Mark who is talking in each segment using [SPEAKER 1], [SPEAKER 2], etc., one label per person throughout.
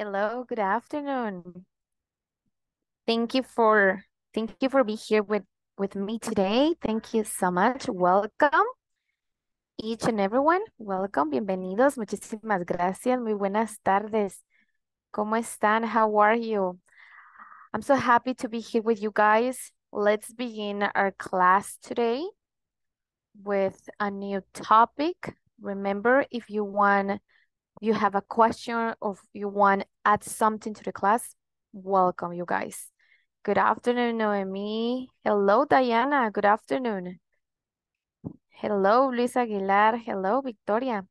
[SPEAKER 1] Hello, good afternoon. Thank you for thank you for being here with, with me today. Thank you so much. Welcome. Each and everyone, welcome, bienvenidos, muchísimas gracias, muy buenas tardes. ¿Cómo están? How are you? I'm so happy to be here with you guys. Let's begin our class today with a new topic. Remember, if you want you have a question or you want add something to the class, welcome you guys. Good afternoon, Noemi. Hello, Diana. Good afternoon. Hello, Luis Aguilar. Hello, Victoria.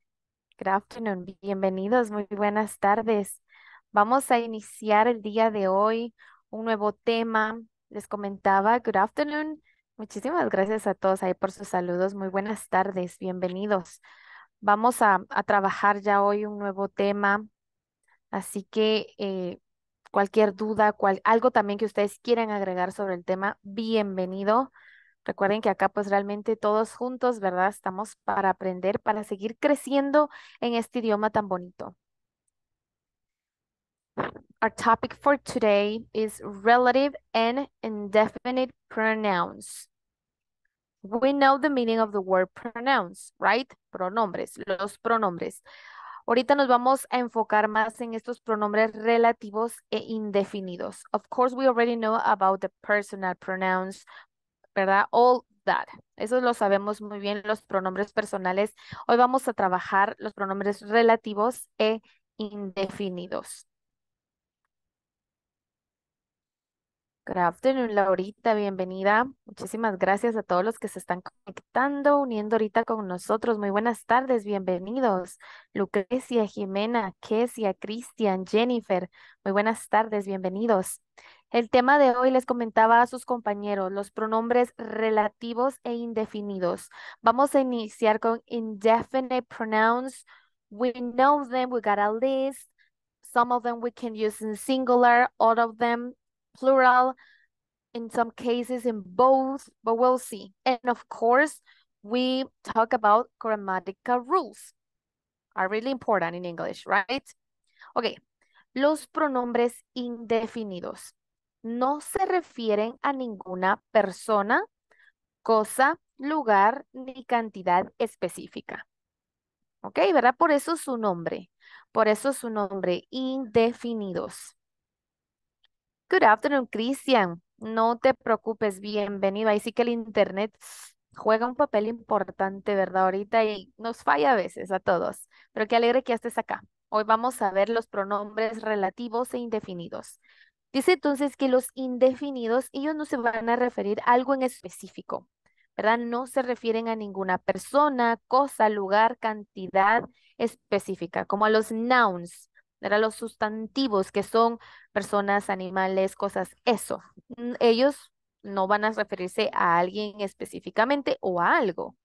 [SPEAKER 1] Good afternoon. Bienvenidos. Muy buenas tardes. Vamos a iniciar el día de hoy un nuevo tema. Les comentaba, good afternoon. Muchísimas gracias a todos ahí por sus saludos. Muy buenas tardes. Bienvenidos. Vamos a, trabajar ya hoy un nuevo tema, así que eh, cualquier duda, algo también que ustedes quieran agregar sobre el tema, bienvenido. Recuerden que acá pues realmente todos juntos, ¿verdad? Estamos para aprender, para seguir creciendo en este idioma tan bonito. Our topic for today is relative and indefinite pronouns. We know the meaning of the word pronouns, right? Pronombres, los pronombres. Ahorita nos vamos a enfocar más en estos pronombres relativos e indefinidos. Of course, we already know about the personal pronouns, ¿verdad? All that. Eso lo sabemos muy bien, los pronombres personales. Hoy vamos a trabajar los pronombres relativos e indefinidos. Good afternoon, Laurita, bienvenida. Muchísimas gracias a todos los que se están conectando, uniendo ahorita con nosotros. Muy buenas tardes, bienvenidos. Lucrecia, Jimena, Kesia, Cristian, Jennifer, muy buenas tardes, bienvenidos. El tema de hoy les comentaba a sus compañeros los pronombres relativos e indefinidos. Vamos a iniciar con indefinite pronouns. We know them, we got a list. Some of them we can use in singular, all of them plural, in some cases in both, but we'll see. And of course, we talk about grammatical rules. Are really important in English, right? Okay, los pronombres indefinidos no se refieren a ninguna persona, cosa, lugar ni cantidad específica. ¿Ok? ¿Verdad? Por eso su nombre. Por eso su nombre, indefinidos. Good afternoon, Cristian. No te preocupes, bienvenido. Ahí sí que el internet juega un papel importante, ¿verdad? Ahorita y nos falla a veces a todos, pero qué alegre que estés acá. Hoy vamos a ver los pronombres relativos e indefinidos. Dice entonces que los indefinidos, ellos no se van a referir a algo en específico, ¿verdad? No se refieren a ninguna persona, cosa, lugar, cantidad específica, como a los nouns, eran los sustantivos que son personas, animales, cosas, eso. Mm, ellos no van a referirse a alguien específicamente o a algo.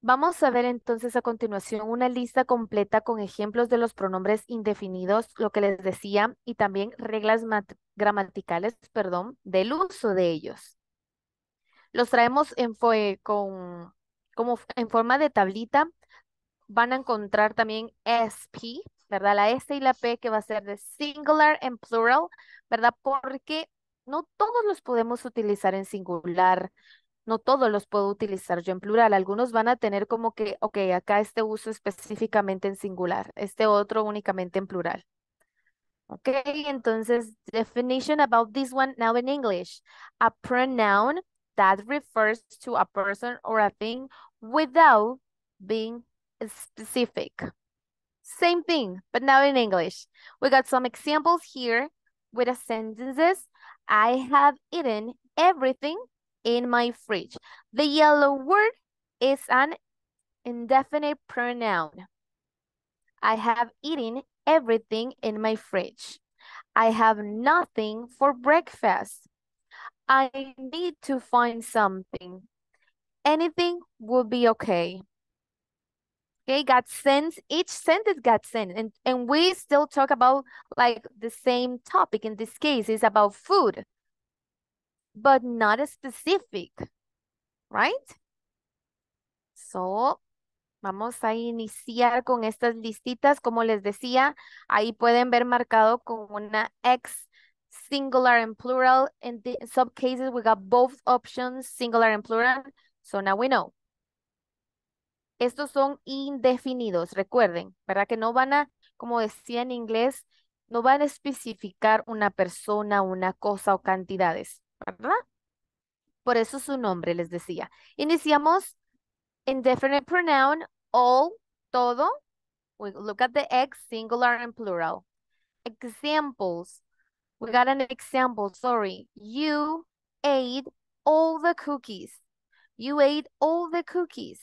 [SPEAKER 1] Vamos a ver entonces a continuación una lista completa con ejemplos de los pronombres indefinidos, lo que les decía, y también reglas gramaticales, perdón, del uso de ellos. Los traemos en, con, como en forma de tablita. Van a encontrar también SP, ¿verdad? La S y la P que va a ser de singular en plural, ¿verdad? Porque no todos los podemos utilizar en singular, no todos los puedo utilizar yo en plural. Algunos van a tener como que, ok, acá este uso específicamente en singular, este otro únicamente en plural. Ok, entonces, definition about this one now in English. A pronoun that refers to a person or a thing without being specific. Same thing, but now in English. We got some examples here with the sentences. I have eaten everything in my fridge. The yellow word is an indefinite pronoun. I have eaten everything in my fridge. I have nothing for breakfast. I need to find something. Anything will be okay. Okay, God sends each sentence God sent and and we still talk about like the same topic. In this case, is about food, but not a specific, right? So Vamos a iniciar con estas listitas. Como les decía, ahí pueden ver marcado con una X, singular and plural. in some cases, we got both options, singular and plural. So now we know. Estos son indefinidos, recuerden, ¿verdad? Que no van a, como decía en inglés, no van a especificar una persona, una cosa o cantidades, ¿verdad? Por eso su nombre, les decía. Iniciamos indefinite pronoun, all, todo. look at the X, singular and plural. Examples. We got an example, sorry. You ate all the cookies. You ate all the cookies.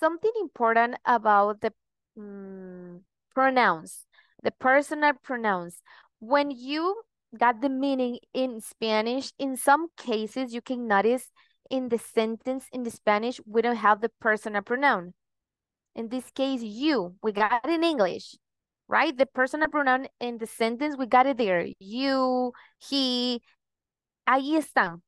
[SPEAKER 1] something important about the um, pronouns, the personal pronouns. When you got the meaning in Spanish, in some cases you can notice in the sentence in the Spanish, we don't have the personal pronoun. In this case, you, we got it in English, right? The personal pronoun in the sentence, we got it there. You, he, ahí están.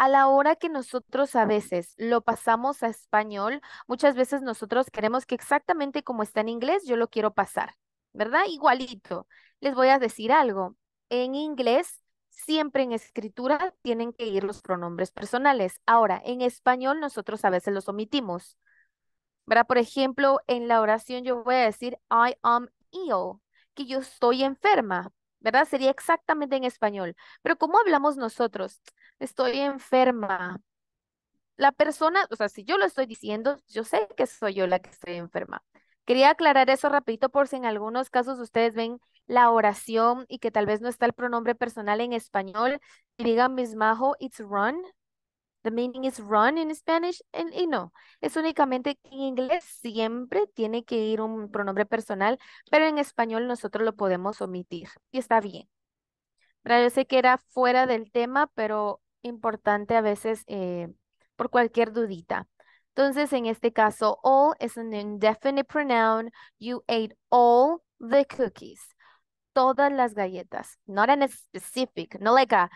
[SPEAKER 1] a la hora que nosotros a veces lo pasamos a español, muchas veces nosotros queremos que exactamente como está en inglés, yo lo quiero pasar, ¿verdad? Igualito. Les voy a decir algo. En inglés, siempre en escritura tienen que ir los pronombres personales. Ahora, en español nosotros a veces los omitimos. ¿Verdad? Por ejemplo, en la oración yo voy a decir I am ill, que yo estoy enferma, ¿verdad? Sería exactamente en español. Pero ¿cómo hablamos nosotros? Estoy enferma. La persona, o sea, si yo lo estoy diciendo, yo sé que soy yo la que estoy enferma. Quería aclarar eso rapidito por si en algunos casos ustedes ven la oración y que tal vez no está el pronombre personal en español. y Digan, mis Majo, it's run. The meaning is run in Spanish y no. Es únicamente que en inglés siempre tiene que ir un pronombre personal, pero en español nosotros lo podemos omitir y está bien. Pero yo sé que era fuera del tema, pero importante a veces eh, por cualquier dudita. Entonces, en este caso, all es an indefinite pronoun. You ate all the cookies. Todas las galletas. Not an specific, no like a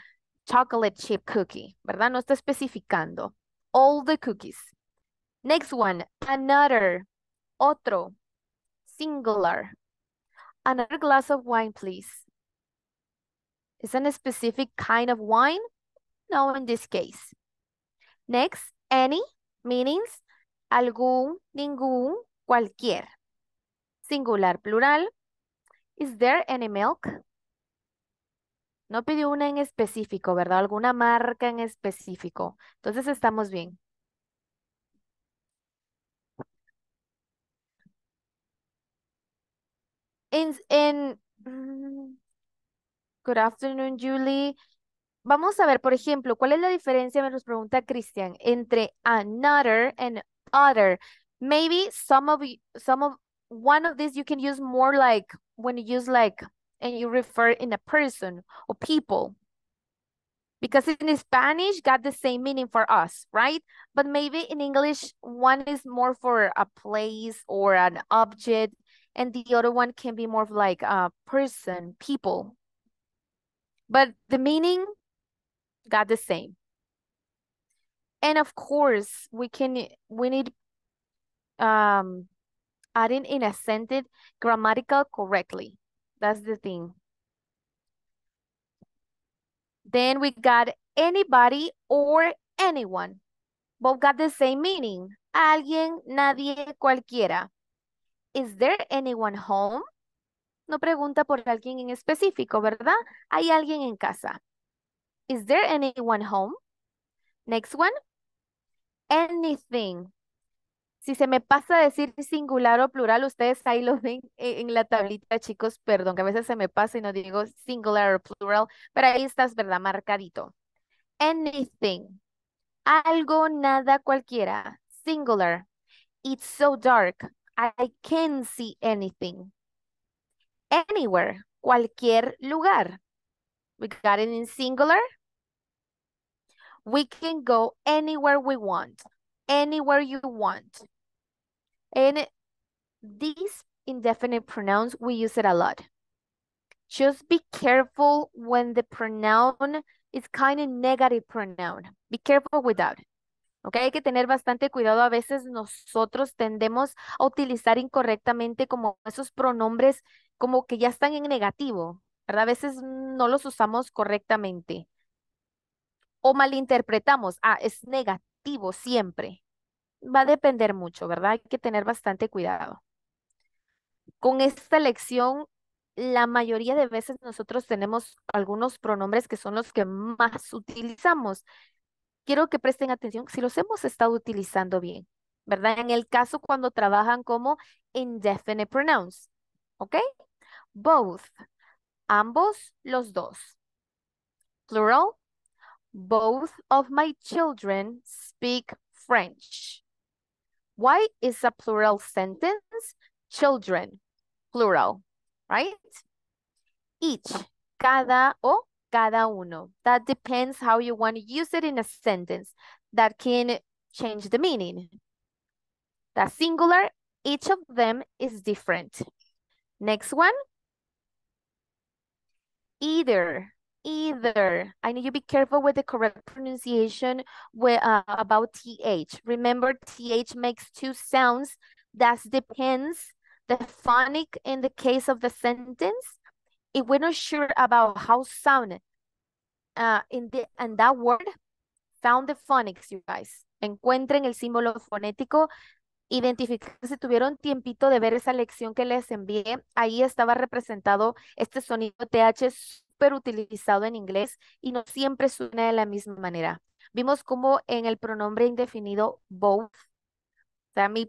[SPEAKER 1] chocolate chip cookie, ¿verdad? No está especificando. All the cookies. Next one, another, otro, singular. Another glass of wine, please. Isn't a specific kind of wine? No, in this case. Next, any, meanings, algún, ningún, cualquier. Singular, plural. Is there any milk? No pidió una en específico, ¿verdad? Alguna marca en específico. Entonces estamos bien. Mm, good afternoon, Julie. Vamos a ver, por ejemplo, ¿cuál es la diferencia, me nos pregunta Christian, entre another and other? Maybe some of, some of, one of these you can use more like, when you use like and you refer in a person or people. Because in Spanish got the same meaning for us, right? But maybe in English, one is more for a place or an object, and the other one can be more like a person, people. But the meaning got the same. And of course, we can we need um, adding in a sentence grammatical correctly. That's the thing. Then we got anybody or anyone. Both got the same meaning. Alguien, nadie, cualquiera. Is there anyone home? No pregunta por alguien en específico, ¿verdad? Hay alguien en casa. Is there anyone home? Next one. Anything. Si se me pasa decir singular o plural, ustedes ahí lo ven e-, en, la tablita, chicos. Perdón, que a veces se me pasa y no digo singular o plural, pero ahí estás, ¿verdad? Marcadito. Anything. Algo, nada, cualquiera. Singular. It's so dark. I can't see anything. Anywhere. Cualquier lugar. We got it in singular. We can go anywhere we want. Anywhere you want. And these indefinite pronouns, we use it a lot. Just be careful when the pronoun is kind of negative pronoun. Be careful with that. Okay, hay que tener bastante cuidado. A veces nosotros tendemos a utilizar incorrectamente como esos pronombres como que ya están en negativo, ¿verdad? A veces no los usamos correctamente. O malinterpretamos. Ah, es negativo siempre va a depender mucho, ¿verdad? Hay que tener bastante cuidado. Con esta lección, la mayoría de veces nosotros tenemos algunos pronombres que son los que más utilizamos. Quiero que presten atención si los hemos estado utilizando bien, ¿verdad? En el caso cuando trabajan como indefinite pronouns, ¿ok? Both, ambos, los dos. Plural, both of my children speak French. Why is a plural sentence? Children, plural, right? Each, cada o cada uno. That depends how you want to use it in a sentence. That can change the meaning. The singular, each of them is different. Next one. Either, either. I need you to be careful with the correct pronunciation with, uh, about TH. Remember, TH makes two sounds. That depends the phonic in the case of the sentence. If we're not sure about how sound uh, in the and that word, found the phonics, you guys. Encuentren el símbolo fonético Identificarse si tuvieron tiempito de ver esa lección que les envié, ahí estaba representado este sonido TH utilizado en inglés y no siempre suena de la misma manera. Vimos cómo en el pronombre indefinido both, o sea, mi,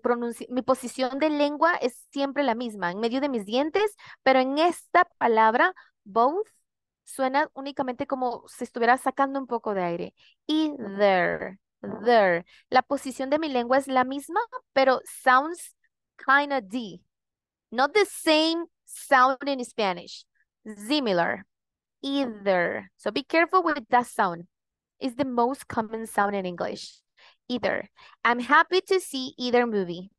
[SPEAKER 1] posición de lengua es siempre la misma, en medio de mis dientes, pero en esta palabra both suena únicamente como si estuviera sacando un poco de aire. Y there. there. La posición de mi lengua es la misma, pero sounds of D. Not the same sound in Spanish. Similar. either. So be careful with that sound. It's the most common sound in English. Either. I'm happy to see either movie.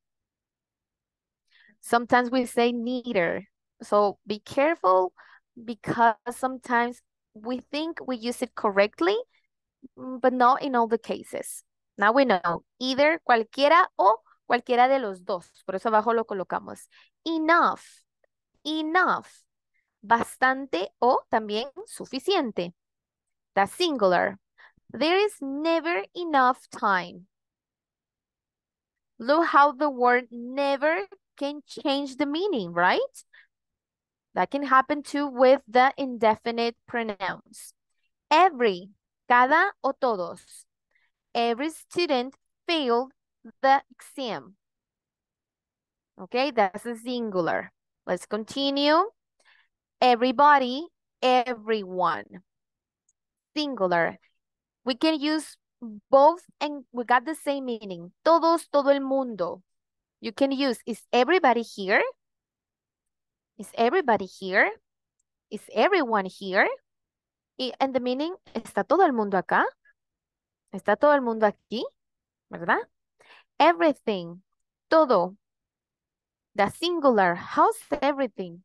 [SPEAKER 1] Sometimes we say neither. So be careful because sometimes we think we use it correctly, but not in all the cases. Now we know either cualquiera o cualquiera de los dos. Por eso abajo lo colocamos. Enough. Enough bastante o también suficiente. The singular. There is never enough time. Look how the word never can change the meaning, right? That can happen too with the indefinite pronouns. Every, cada o todos. Every student failed the exam. Okay, that's a singular. Let's continue. Everybody, everyone. Singular. We can use both and we got the same meaning. Todos, todo el mundo. You can use, is everybody here? Is everybody here? Is everyone here? and the meaning, ¿está todo el mundo acá? ¿Está todo el mundo aquí? ¿Verdad? Everything, todo. The singular, how's everything?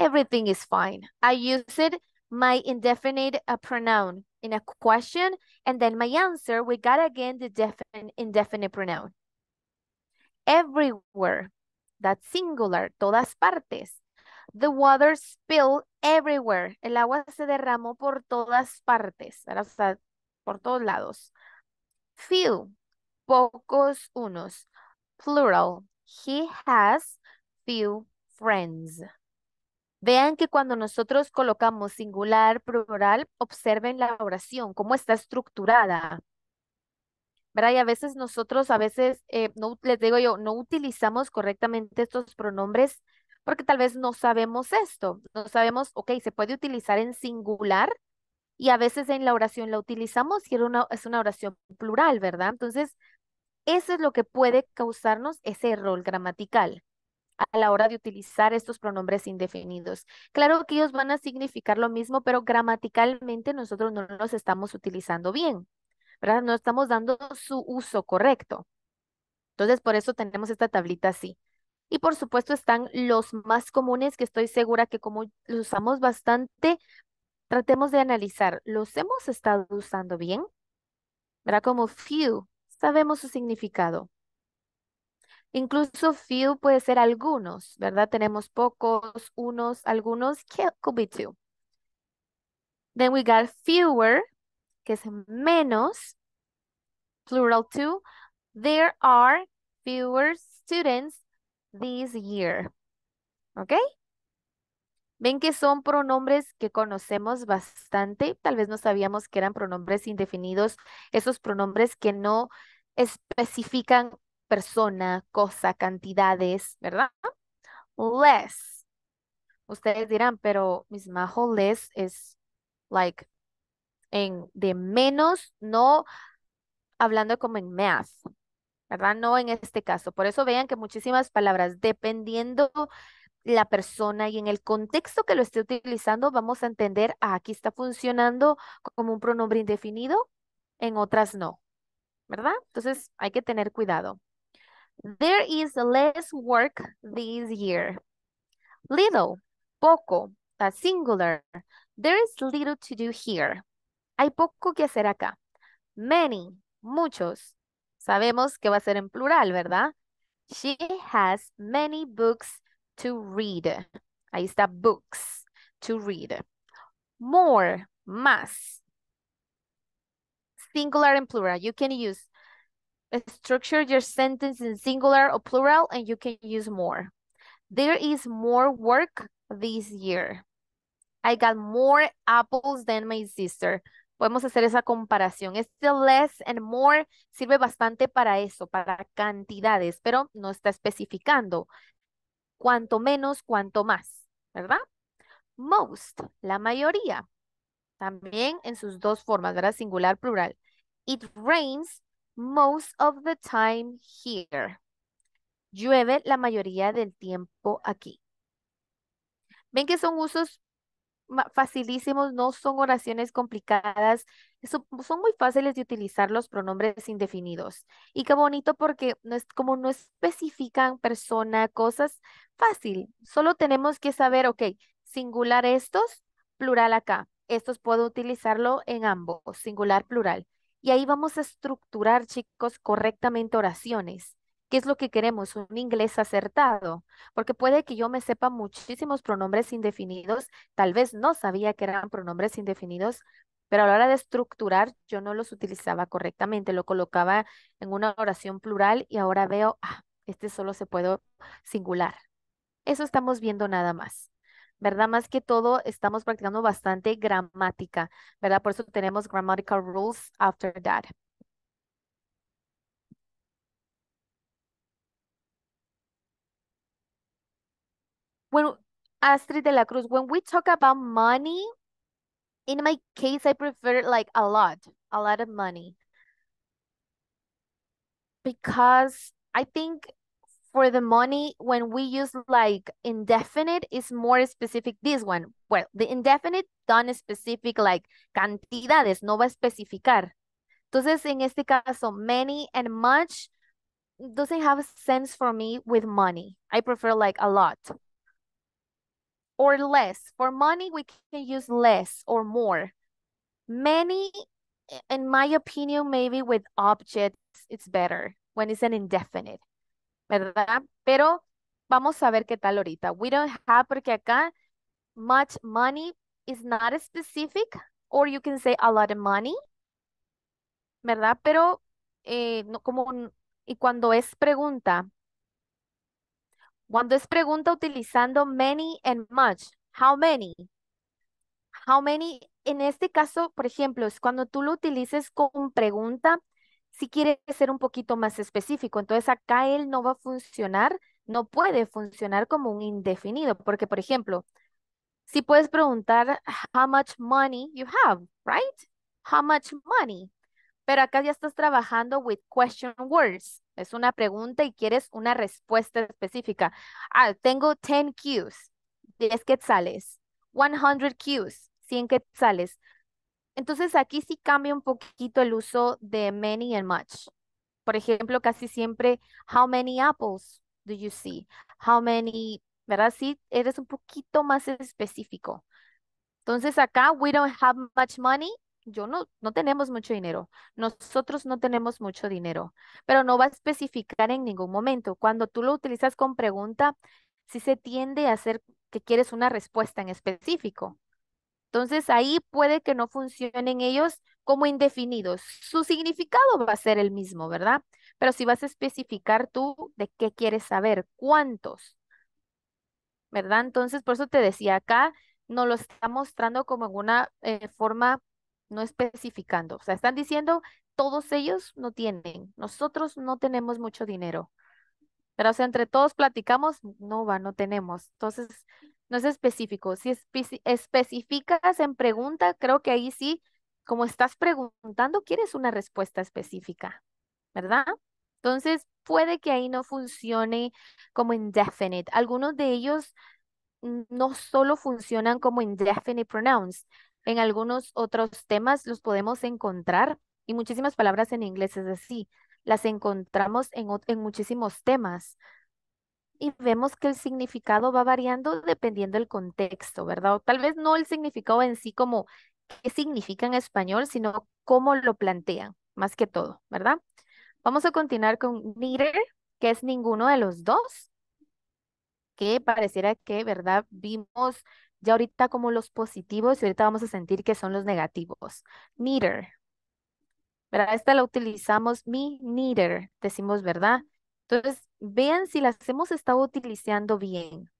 [SPEAKER 1] everything is fine. I use it, my indefinite uh, pronoun in a question, and then my answer, we got again the definite, indefinite pronoun. Everywhere, that's singular, todas partes. The water spilled everywhere. El agua se derramó por todas partes, o sea, por todos lados. Few, pocos, unos. Plural, he has few friends. Vean que cuando nosotros colocamos singular, plural, observen la oración, cómo está estructurada. ¿Verdad? Y a veces nosotros, a veces, eh, no, les digo yo, no utilizamos correctamente estos pronombres porque tal vez no sabemos esto. No sabemos, ok, se puede utilizar en singular y a veces en la oración la utilizamos y una, es una oración plural, ¿verdad? Entonces, eso es lo que puede causarnos ese error gramatical a la hora de utilizar estos pronombres indefinidos. Claro que ellos van a significar lo mismo, pero gramaticalmente nosotros no los estamos utilizando bien, ¿verdad? No estamos dando su uso correcto. Entonces, por eso tenemos esta tablita así. Y por supuesto están los más comunes que estoy segura que como los usamos bastante, tratemos de analizar, ¿los hemos estado usando bien? ¿Verdad? Como few, sabemos su significado. Incluso few puede ser algunos, ¿verdad? Tenemos pocos, unos, algunos, could be two. Then we got fewer, que es menos, plural two. There are fewer students this year. ¿Ok? Ven que son pronombres que conocemos bastante, tal vez no sabíamos que eran pronombres indefinidos, esos pronombres que no especifican persona, cosa, cantidades, ¿verdad? Less. Ustedes dirán, pero mis majos less es like en de menos, no hablando como en más, ¿verdad? No en este caso. Por eso vean que muchísimas palabras, dependiendo la persona y en el contexto que lo esté utilizando, vamos a entender, ah, aquí está funcionando como un pronombre indefinido, en otras no, ¿verdad? Entonces hay que tener cuidado. There is less work this year. Little, poco, a singular. There is little to do here. Hay poco que hacer acá. Many, muchos. Sabemos que va a ser en plural, ¿verdad? She has many books to read. Ahí está books, to read. More, más. Singular and plural, you can use structure your sentence in singular or plural and you can use more. There is more work this year. I got more apples than my sister. Podemos hacer esa comparación. Este less and more sirve bastante para eso, para cantidades, pero no está especificando. Cuanto menos, cuanto más, ¿verdad? Most, la mayoría. También en sus dos formas, ¿verdad? Singular, plural. It rains most of the time here. Llueve la mayoría del tiempo aquí. Ven que son usos facilísimos, no son oraciones complicadas, son, muy fáciles de utilizar los pronombres indefinidos. Y qué bonito porque no es, como no especifican persona, cosas, fácil. Solo tenemos que saber, ok, singular estos, plural acá. Estos puedo utilizarlo en ambos, singular, plural. Y ahí vamos a estructurar, chicos, correctamente oraciones. ¿Qué es lo que queremos? Un inglés acertado, porque puede que yo me sepa muchísimos pronombres indefinidos, tal vez no sabía que eran pronombres indefinidos, pero a la hora de estructurar yo no los utilizaba correctamente, lo colocaba en una oración plural y ahora veo, ah, este solo se puede singular. Eso estamos viendo nada más. ¿verdad? Más que todo, estamos practicando bastante gramática, ¿verdad? Por eso tenemos grammatical rules after that. When, Astrid de la Cruz, when we talk about money, in my case, I prefer like a lot, a lot of money. Because I think for the money when we use like indefinite is more specific this one well the indefinite done specific like cantidades no va a especificar entonces en este caso many and much doesn't have sense for me with money i prefer like a lot or less for money we can use less or more many in my opinion maybe with objects it's better when it's an indefinite ¿verdad? Pero vamos a ver qué tal ahorita. We don't have, porque acá much money is not specific, or you can say a lot of money, ¿verdad? Pero eh, como y cuando es pregunta, cuando es pregunta utilizando many and much, how many? How many, en este caso, por ejemplo, es cuando tú lo utilices con pregunta si quiere ser un poquito más específico. Entonces acá él no va a funcionar, no puede funcionar como un indefinido, porque por ejemplo, si puedes preguntar how much money you have, right? How much money? Pero acá ya estás trabajando with question words. Es una pregunta y quieres una respuesta específica. Ah, tengo 10 cues, 10 quetzales, 100 cues, 100 quetzales. Entonces aquí sí cambia un poquito el uso de many and much. Por ejemplo, casi siempre, how many apples do you see? How many, ¿verdad? Sí, eres un poquito más específico. Entonces acá, we don't have much money. Yo no, no tenemos mucho dinero. Nosotros no tenemos mucho dinero. Pero no va a especificar en ningún momento. Cuando tú lo utilizas con pregunta, sí se tiende a hacer que quieres una respuesta en específico. Entonces ahí puede que no funcionen ellos como indefinidos. Su significado va a ser el mismo, ¿verdad? Pero si vas a especificar tú de qué quieres saber, cuántos, ¿verdad? Entonces, por eso te decía acá, no lo está mostrando como en una eh, forma no especificando. O sea, están diciendo, todos ellos no tienen, nosotros no tenemos mucho dinero. Pero, o sea, entre todos platicamos, no va, no tenemos. Entonces, no es específico. Si especificas en pregunta, creo que ahí sí, como estás preguntando, quieres una respuesta específica, ¿verdad? Entonces, puede que ahí no funcione como indefinite. Algunos de ellos no solo funcionan como indefinite pronouns. En algunos otros temas los podemos encontrar y muchísimas palabras en inglés es así. Las encontramos en muchísimos temas y vemos que el significado va variando dependiendo del contexto, ¿verdad? O tal vez no el significado en sí como qué significa en español, sino cómo lo plantean, más que todo, ¿verdad? Vamos a continuar con neither, que es ninguno de los dos, que pareciera que, ¿verdad? Vimos ya ahorita como los positivos y ahorita vamos a sentir que son los negativos. Neither. ¿Verdad? Esta la utilizamos, mi neither, decimos, ¿verdad? Entonces, vean si las hemos estado utilizando bien.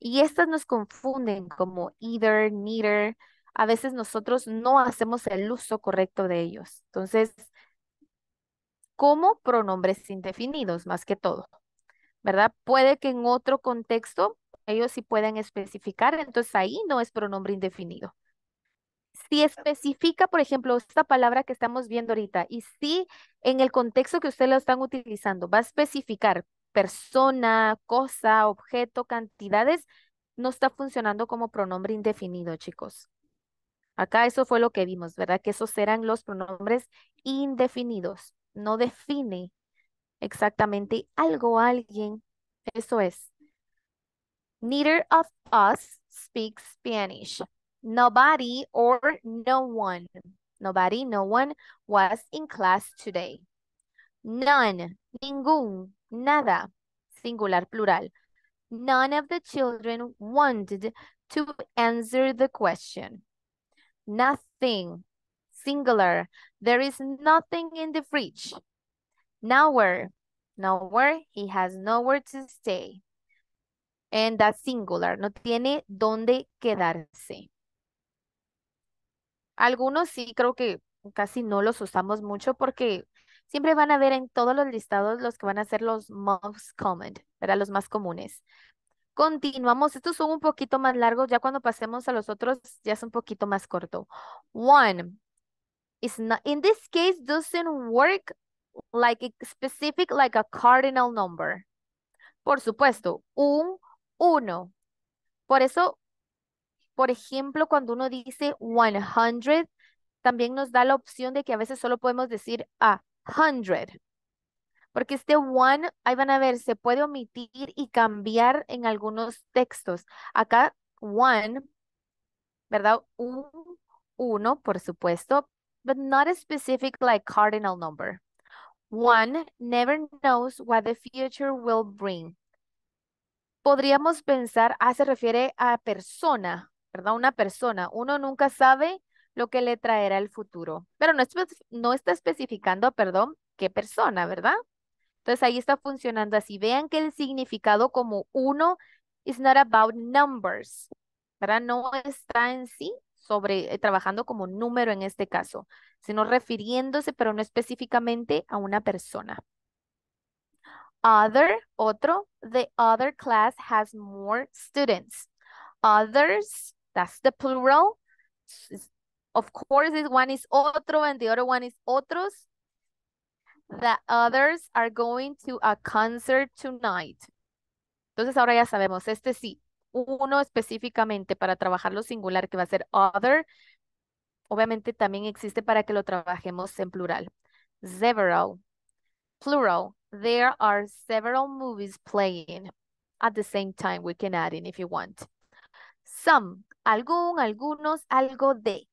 [SPEAKER 1] Y estas nos confunden como either, neither. A veces nosotros no hacemos el uso correcto de ellos. Entonces, como pronombres indefinidos, más que todo. ¿Verdad? Puede que en otro contexto ellos sí puedan especificar, entonces ahí no es pronombre indefinido si especifica, por ejemplo, esta palabra que estamos viendo ahorita, y si en el contexto que ustedes lo están utilizando va a especificar persona, cosa, objeto, cantidades, no está funcionando como pronombre indefinido, chicos. Acá eso fue lo que vimos, ¿verdad? Que esos eran los pronombres indefinidos. No define exactamente algo, alguien. Eso es. Neither of us speaks Spanish. Nobody or no one. Nobody, no one was in class today. None, ningún, nada, singular, plural. None of the children wanted to answer the question. Nothing, singular. There is nothing in the fridge. Nowhere, nowhere, he has nowhere to stay. And that's singular, no tiene dónde quedarse. Algunos sí creo que casi no los usamos mucho porque siempre van a ver en todos los listados los que van a ser los most common, ¿verdad? Los más comunes. Continuamos. Estos son un poquito más largos. Ya cuando pasemos a los otros, ya es un poquito más corto. One. in this case, doesn't work like specific, like a cardinal number. Por supuesto, un uno. Por eso por ejemplo, cuando uno dice 100, también nos da la opción de que a veces solo podemos decir a 100. Porque este one, ahí van a ver, se puede omitir y cambiar en algunos textos. Acá, one, ¿verdad? Un, uno, por supuesto, but not a specific like cardinal number. One never knows what the future will bring. Podríamos pensar, ah, se refiere a persona, ¿verdad? Una persona. Uno nunca sabe lo que le traerá el futuro, pero no, está especificando, perdón, qué persona, ¿verdad? Entonces ahí está funcionando así. Vean que el significado como uno is not about numbers, ¿verdad? No está en sí sobre eh, trabajando como número en este caso, sino refiriéndose, pero no específicamente a una persona. Other, otro, the other class has more students. Others That's the plural. of course, one is otro and the other one is otros. The others are going to a concert tonight. Entonces ahora ya sabemos, este sí, uno específicamente para trabajar lo singular que va a ser other. Obviamente también existe para que lo trabajemos en plural. Several, plural, there are several movies playing at the same time. We can add in if you want. Some, Algún, algunos, algo de.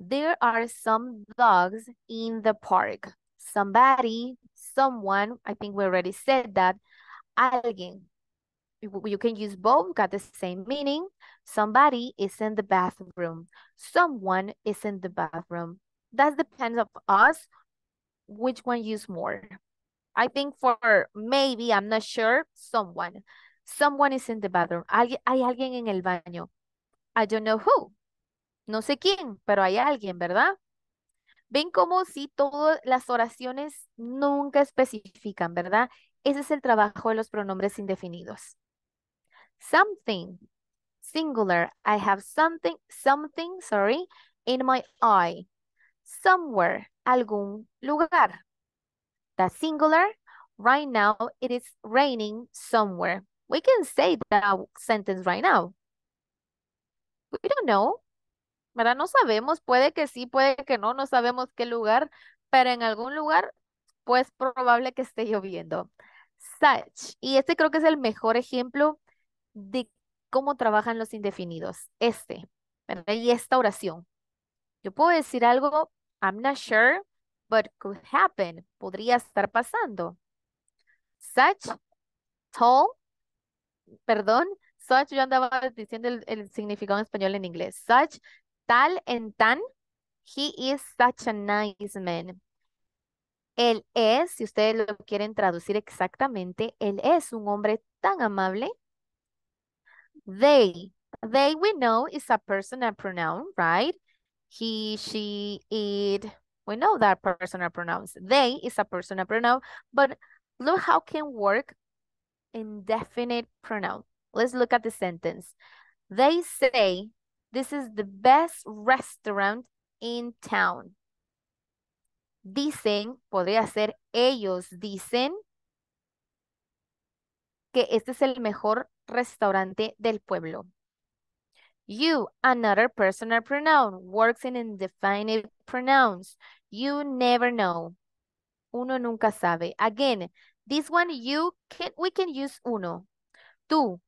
[SPEAKER 1] There are some dogs in the park. Somebody, someone, I think we already said that. Alguien. You can use both, got the same meaning. Somebody is in the bathroom. Someone is in the bathroom. That depends of us which one use more. I think for maybe, I'm not sure, someone. Someone is in the bathroom. hay alguien en el baño. I don't know who. No sé quién, pero hay alguien, ¿verdad? Ven como si todas las oraciones nunca especifican, ¿verdad? Ese es el trabajo de los pronombres indefinidos. Something, singular. I have something, something, sorry, in my eye. Somewhere, algún lugar. That's singular. Right now, it is raining somewhere. We can say that sentence right now. We don't know. ¿Verdad? No sabemos. Puede que sí, puede que no. No sabemos qué lugar. Pero en algún lugar, pues probable que esté lloviendo. Such. Y este creo que es el mejor ejemplo de cómo trabajan los indefinidos. Este. Y esta oración. Yo puedo decir algo, I'm not sure, but could happen. Podría estar pasando. Such, tall, perdón, such, yo andaba diciendo el, significado en español en inglés. Such, tal en tan, he is such a nice man. Él es, si ustedes lo quieren traducir exactamente, él es un hombre tan amable. They, they we know is a personal pronoun, right? He, she, it, we know that personal pronouns. They is a personal pronoun, but look how can work indefinite pronoun. Let's look at the sentence. They say this is the best restaurant in town. Dicen, podría ser ellos dicen que este es el mejor restaurante del pueblo. You, another personal pronoun, works in indefinite pronouns. You never know. Uno nunca sabe. Again, This one you can, we can use uno. Tú,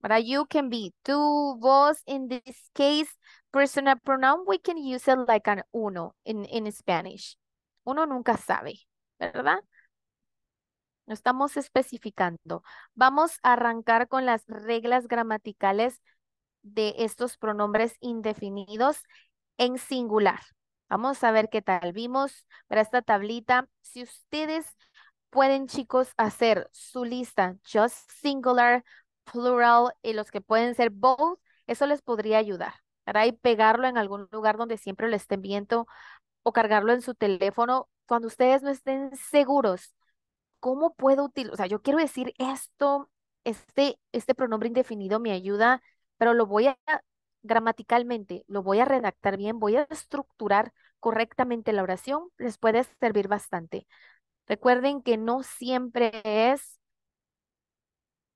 [SPEAKER 1] but you can be tú, vos. In this case, personal pronoun, we can use it like an uno in, in Spanish. Uno nunca sabe, ¿verdad? No estamos especificando. Vamos a arrancar con las reglas gramaticales de estos pronombres indefinidos en singular. Vamos a ver qué tal. Vimos para esta tablita. Si ustedes pueden chicos hacer su lista just singular, plural y los que pueden ser both, eso les podría ayudar. Para Y pegarlo en algún lugar donde siempre lo estén viendo o cargarlo en su teléfono cuando ustedes no estén seguros. ¿Cómo puedo utilizar? O sea, yo quiero decir esto, este, este pronombre indefinido me ayuda, pero lo voy a gramaticalmente, lo voy a redactar bien, voy a estructurar correctamente la oración, les puede servir bastante. Recuerden que no siempre es,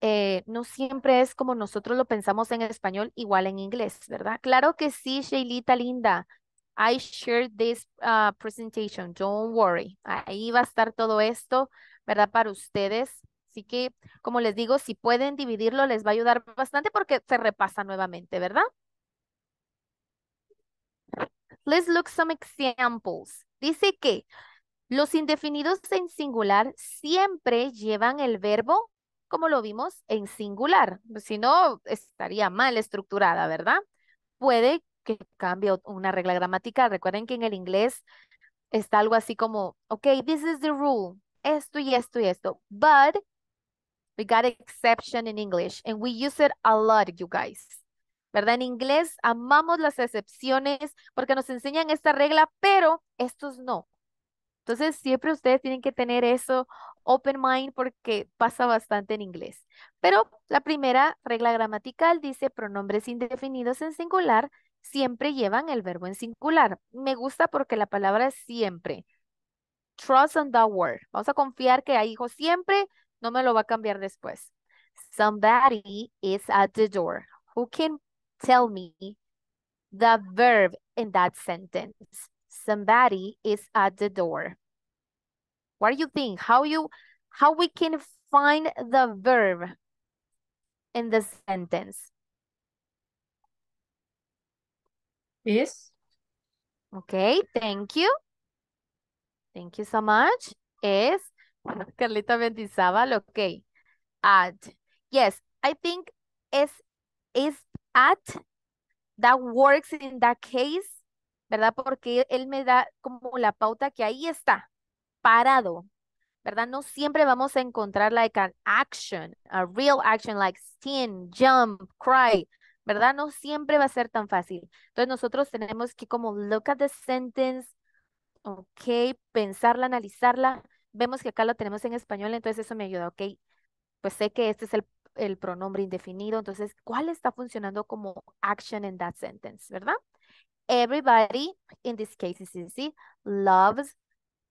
[SPEAKER 1] eh, no siempre es como nosotros lo pensamos en español, igual en inglés, ¿verdad? Claro que sí, Sheilita linda. I shared this uh, presentation, don't worry. Ahí va a estar todo esto, ¿verdad? Para ustedes. Así que, como les digo, si pueden dividirlo, les va a ayudar bastante porque se repasa nuevamente, ¿verdad? Let's look some examples. Dice que los indefinidos en singular siempre llevan el verbo, como lo vimos, en singular. Si no, estaría mal estructurada, ¿verdad? Puede que cambie una regla gramática. Recuerden que en el inglés está algo así como, ok, this is the rule, esto y esto y esto. But we got exception in English and we use it a lot, you guys. ¿verdad? En inglés amamos las excepciones porque nos enseñan esta regla, pero estos no. Entonces, siempre ustedes tienen que tener eso open mind porque pasa bastante en inglés. Pero la primera regla gramatical dice pronombres indefinidos en singular siempre llevan el verbo en singular. Me gusta porque la palabra es siempre. Trust on the word. Vamos a confiar que hay hijo siempre, no me lo va a cambiar después. Somebody is at the door. Who can tell me the verb in that sentence? somebody is at the door. What do you think? How you how we can find the verb in the sentence? Is. Okay, thank you. Thank you so much. Is Carlita Mendizábal, okay. At. Yes, I think is is at that works in that case ¿verdad? Porque él me da como la pauta que ahí está, parado, ¿verdad? No siempre vamos a encontrar like an action, a real action like skin, jump, cry, ¿verdad? No siempre va a ser tan fácil. Entonces nosotros tenemos que como look at the sentence, ok, pensarla, analizarla. Vemos que acá lo tenemos en español, entonces eso me ayuda, ok. Pues sé que este es el, el pronombre indefinido, entonces, ¿cuál está funcionando como action en that sentence, verdad? Everybody, in this case is easy, loves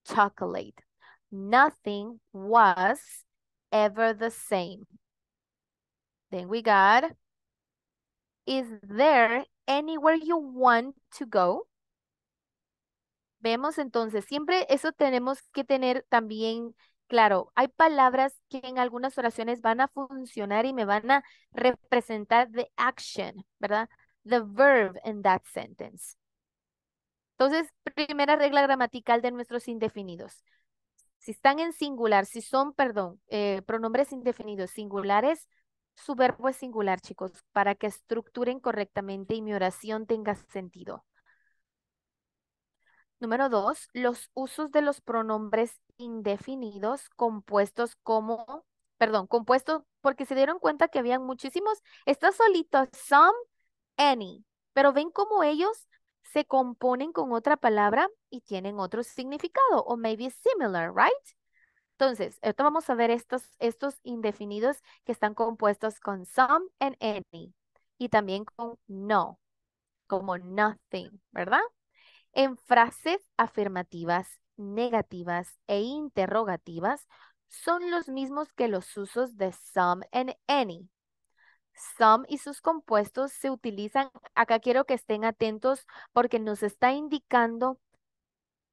[SPEAKER 1] chocolate. Nothing was ever the same. Then we got, is there anywhere you want to go? Vemos entonces, siempre eso tenemos que tener también claro. Hay palabras que en algunas oraciones van a funcionar y me van a representar the action, ¿verdad? the verb in that sentence. Entonces, primera regla gramatical de nuestros indefinidos. Si están en singular, si son, perdón, eh, pronombres indefinidos singulares, su verbo es singular, chicos, para que estructuren correctamente y mi oración tenga sentido. Número dos, los usos de los pronombres indefinidos compuestos como, perdón, compuestos porque se dieron cuenta que habían muchísimos. Está solito some, any, pero ven cómo ellos se componen con otra palabra y tienen otro significado, o maybe similar, right? Entonces, esto vamos a ver estos, estos indefinidos que están compuestos con some and any y también con no, como nothing, ¿verdad? En frases afirmativas, negativas e interrogativas son los mismos que los usos de some and any. Some y sus compuestos se utilizan, acá quiero que estén atentos porque nos está indicando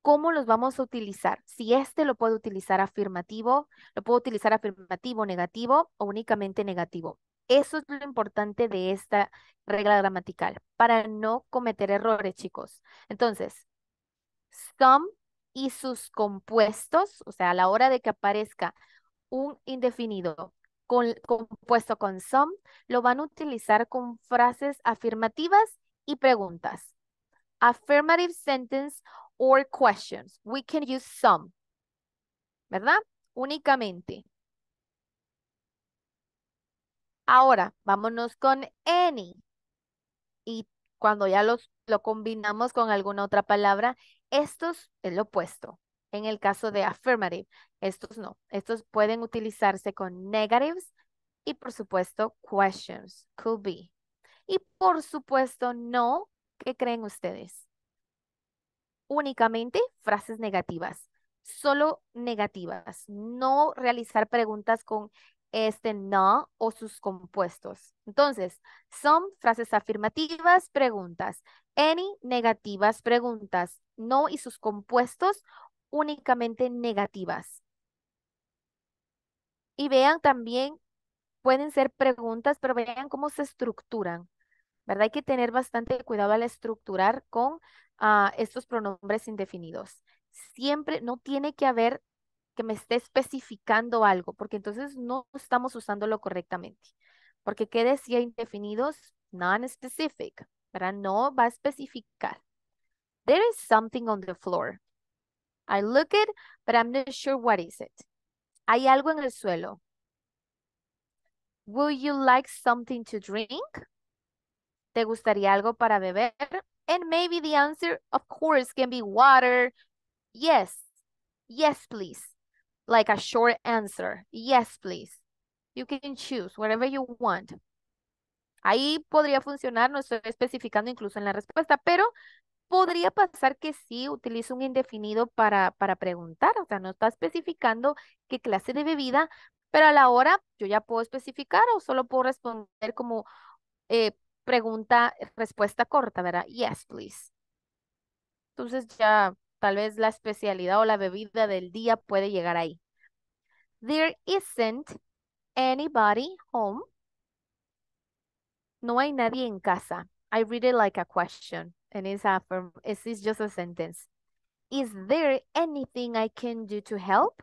[SPEAKER 1] cómo los vamos a utilizar. Si este lo puedo utilizar afirmativo, lo puedo utilizar afirmativo, negativo o únicamente negativo. Eso es lo importante de esta regla gramatical para no cometer errores, chicos. Entonces, SUM y sus compuestos, o sea, a la hora de que aparezca un indefinido con, compuesto con some, lo van a utilizar con frases afirmativas y preguntas. Affirmative sentence or questions. We can use some. ¿Verdad? Únicamente. Ahora, vámonos con any. Y cuando ya los, lo combinamos con alguna otra palabra, estos es lo opuesto en el caso de affirmative. Estos no, estos pueden utilizarse con negatives y por supuesto questions, could be. Y por supuesto no, ¿qué creen ustedes? Únicamente frases negativas, solo negativas, no realizar preguntas con este no o sus compuestos. Entonces, son frases afirmativas, preguntas, any negativas, preguntas, no y sus compuestos únicamente negativas. Y vean también, pueden ser preguntas, pero vean cómo se estructuran. ¿Verdad? Hay que tener bastante cuidado al estructurar con ah, estos pronombres indefinidos. Siempre no tiene que haber que me esté especificando algo, porque entonces no estamos usándolo correctamente. Porque ¿qué decía indefinidos? Non-specific, ¿verdad? No va a especificar. There is something on the floor. I look it, but I'm not sure what is it. Hay algo en el suelo. Would you like something to drink? ¿Te gustaría algo para beber? And maybe the answer, of course, can be water. Yes. Yes, please. Like a short answer. Yes, please. You can choose whatever you want. Ahí podría funcionar, no estoy especificando incluso en la respuesta, pero Podría pasar que sí utilizo un indefinido para, para preguntar, o sea, no está especificando qué clase de bebida, pero a la hora yo ya puedo especificar o solo puedo responder como eh, pregunta, respuesta corta, ¿verdad? Yes, please. Entonces ya tal vez la especialidad o la bebida del día puede llegar ahí. There isn't anybody home. No hay nadie en casa. I read it like a question. and it's affirm it's, it's just a sentence. Is there anything I can do to help?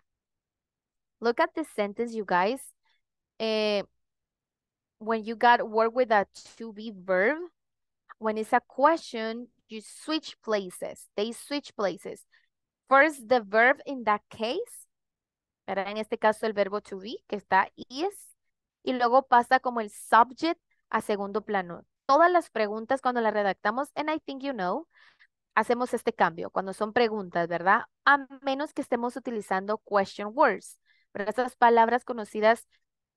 [SPEAKER 1] Look at this sentence, you guys. Uh, when you got work with a to be verb, when it's a question, you switch places. They switch places. First, the verb in that case, pero en este caso el verbo to be, que está is, y luego pasa como el subject a segundo plano. todas las preguntas cuando las redactamos en I think you know, hacemos este cambio cuando son preguntas, ¿verdad? A menos que estemos utilizando question words, pero esas palabras conocidas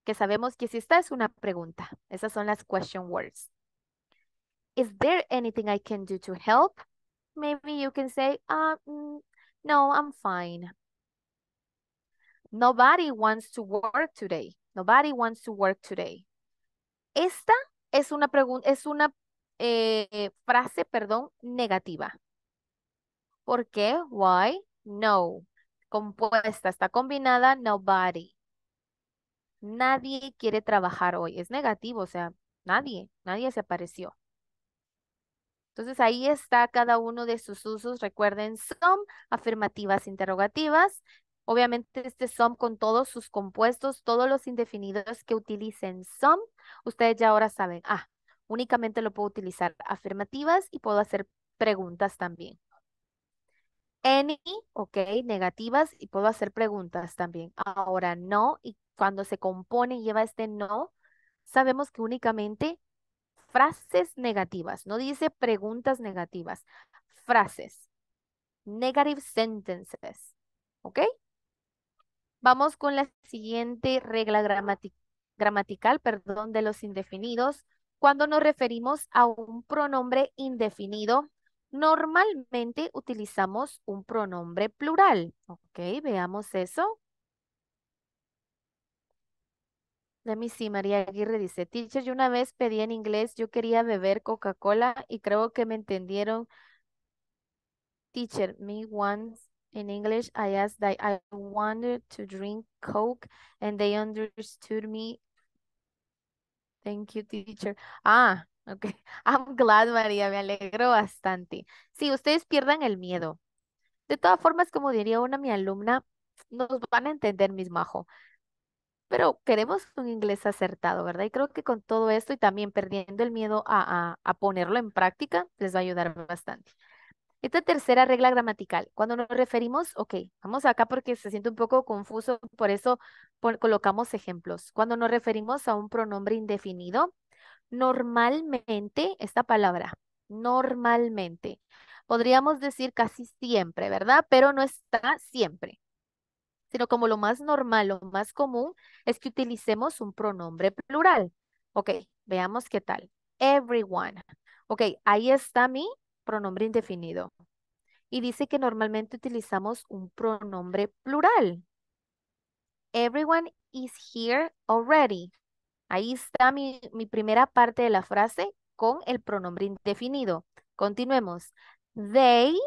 [SPEAKER 1] que sabemos que si esta es una pregunta, esas son las question words. Is there anything I can do to help? Maybe you can say, ah, mm, no, I'm fine. Nobody wants to work today. Nobody wants to work today. Esta es una, pregunta, es una eh, frase, perdón, negativa. ¿Por qué? Why? No. Compuesta, está combinada, nobody. Nadie quiere trabajar hoy. Es negativo, o sea, nadie, nadie se apareció. Entonces ahí está cada uno de sus usos. Recuerden, son afirmativas, interrogativas, Obviamente este some con todos sus compuestos, todos los indefinidos que utilicen some, ustedes ya ahora saben, ah, únicamente lo puedo utilizar afirmativas y puedo hacer preguntas también. Any, ok, negativas y puedo hacer preguntas también. Ahora no, y cuando se compone y lleva este no, sabemos que únicamente frases negativas, no dice preguntas negativas, frases, negative sentences, ¿ok? Vamos con la siguiente regla gramatical perdón, de los indefinidos. Cuando nos referimos a un pronombre indefinido, normalmente utilizamos un pronombre plural. Ok, veamos eso. Let me see, María Aguirre dice, teacher, yo una vez pedí en inglés, yo quería beber Coca-Cola y creo que me entendieron. Teacher, me once In English, I asked that I wanted to drink Coke and they understood me. Thank you, teacher. Ah, ok. I'm glad, María, me alegro bastante. Sí, ustedes pierdan el miedo. De todas formas, como diría una mi alumna, nos van a entender, mis majo. Pero queremos un inglés acertado, ¿verdad? Y creo que con todo esto y también perdiendo el miedo a ponerlo en práctica, les va a ayudar bastante. Esta tercera regla gramatical, cuando nos referimos, ok, vamos acá porque se siente un poco confuso, por eso colocamos ejemplos. Cuando nos referimos a un pronombre indefinido, normalmente, esta palabra, normalmente, podríamos decir casi siempre, ¿verdad? Pero no está siempre, sino como lo más normal, lo más común es que utilicemos un pronombre plural. Ok, veamos qué tal. Everyone. Ok, ahí está mi pronombre indefinido. Y dice que normalmente utilizamos un pronombre plural. Everyone is here already. Ahí está mi, primera parte de la frase con el pronombre indefinido. Continuemos. They,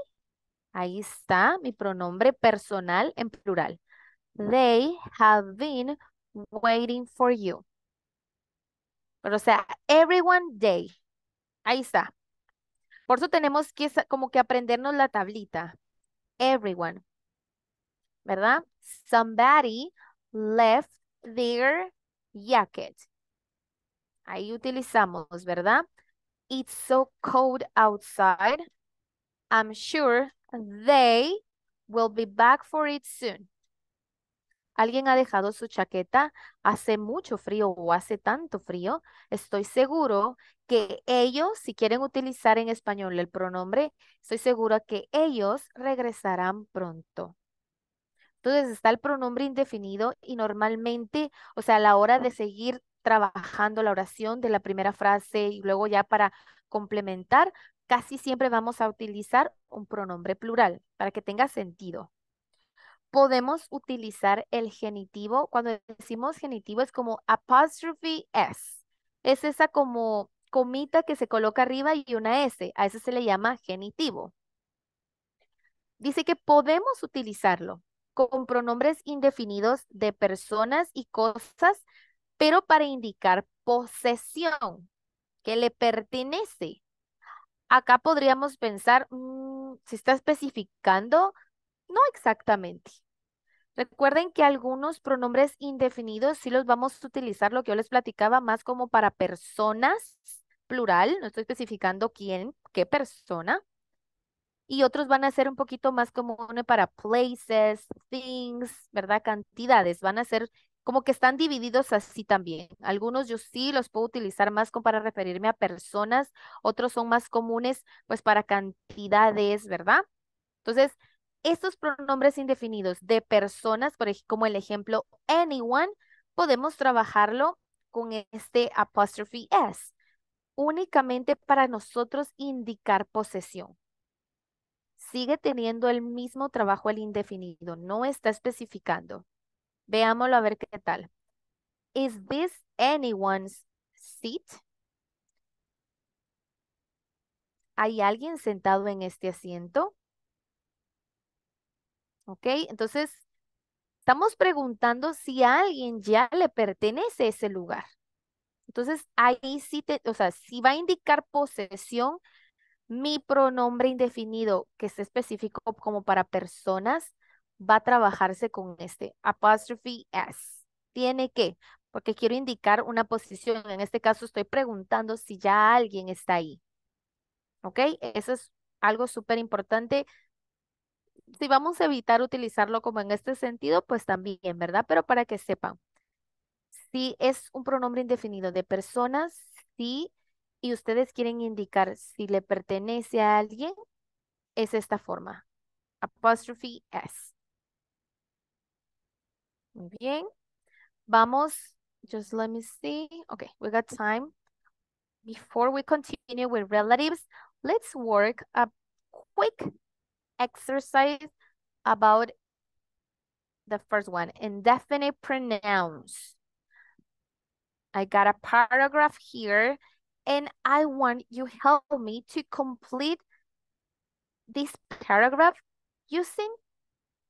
[SPEAKER 1] ahí está mi pronombre personal en plural. They have been waiting for you. Pero o sea, everyone they. Ahí está. Por eso tenemos que como que aprendernos la tablita. Everyone. ¿Verdad? Somebody left their jacket. Ahí utilizamos, ¿verdad? It's so cold outside. I'm sure they will be back for it soon. Alguien ha dejado su chaqueta, hace mucho frío o hace tanto frío. Estoy seguro que ellos, si quieren utilizar en español el pronombre, estoy segura que ellos regresarán pronto. Entonces está el pronombre indefinido y normalmente, o sea, a la hora de seguir trabajando la oración de la primera frase y luego ya para complementar, casi siempre vamos a utilizar un pronombre plural para que tenga sentido podemos utilizar el genitivo. Cuando decimos genitivo es como apostrophe S. Es esa como comita que se coloca arriba y una S. A eso se le llama genitivo. Dice que podemos utilizarlo con pronombres indefinidos de personas y cosas, pero para indicar posesión que le pertenece. Acá podríamos pensar, mm, se está especificando no exactamente. Recuerden que algunos pronombres indefinidos sí los vamos a utilizar, lo que yo les platicaba, más como para personas, plural, no estoy especificando quién, qué persona. Y otros van a ser un poquito más comunes para places, things, ¿verdad? Cantidades, van a ser como que están divididos así también. Algunos yo sí los puedo utilizar más como para referirme a personas, otros son más comunes pues para cantidades, ¿verdad? Entonces, estos pronombres indefinidos de personas, por ejemplo, como el ejemplo anyone, podemos trabajarlo con este apostrofe s, únicamente para nosotros indicar posesión. Sigue teniendo el mismo trabajo el indefinido, no está especificando. Veámoslo a ver qué tal. Is this anyone's seat? ¿Hay alguien sentado en este asiento? Entonces, estamos preguntando si a alguien ya le pertenece ese lugar. Entonces, ahí sí te, o sea, si va a indicar posesión mi pronombre indefinido, que es específico como para personas, va a trabajarse con este apostrophe s. Tiene que, porque quiero indicar una posición. En este caso estoy preguntando si ya alguien está ahí. ¿Ok? Eso es algo súper importante si vamos a evitar utilizarlo como en este sentido, pues también, ¿verdad? Pero para que sepan, si es un pronombre indefinido de personas, sí, y ustedes quieren indicar si le pertenece a alguien, es esta forma, apostrophe S. Muy bien. Vamos, just let me see. Okay, we got time. Before we continue with relatives, let's work a quick exercise about the first one, indefinite pronouns. I got a paragraph here and I want you help me to complete this paragraph using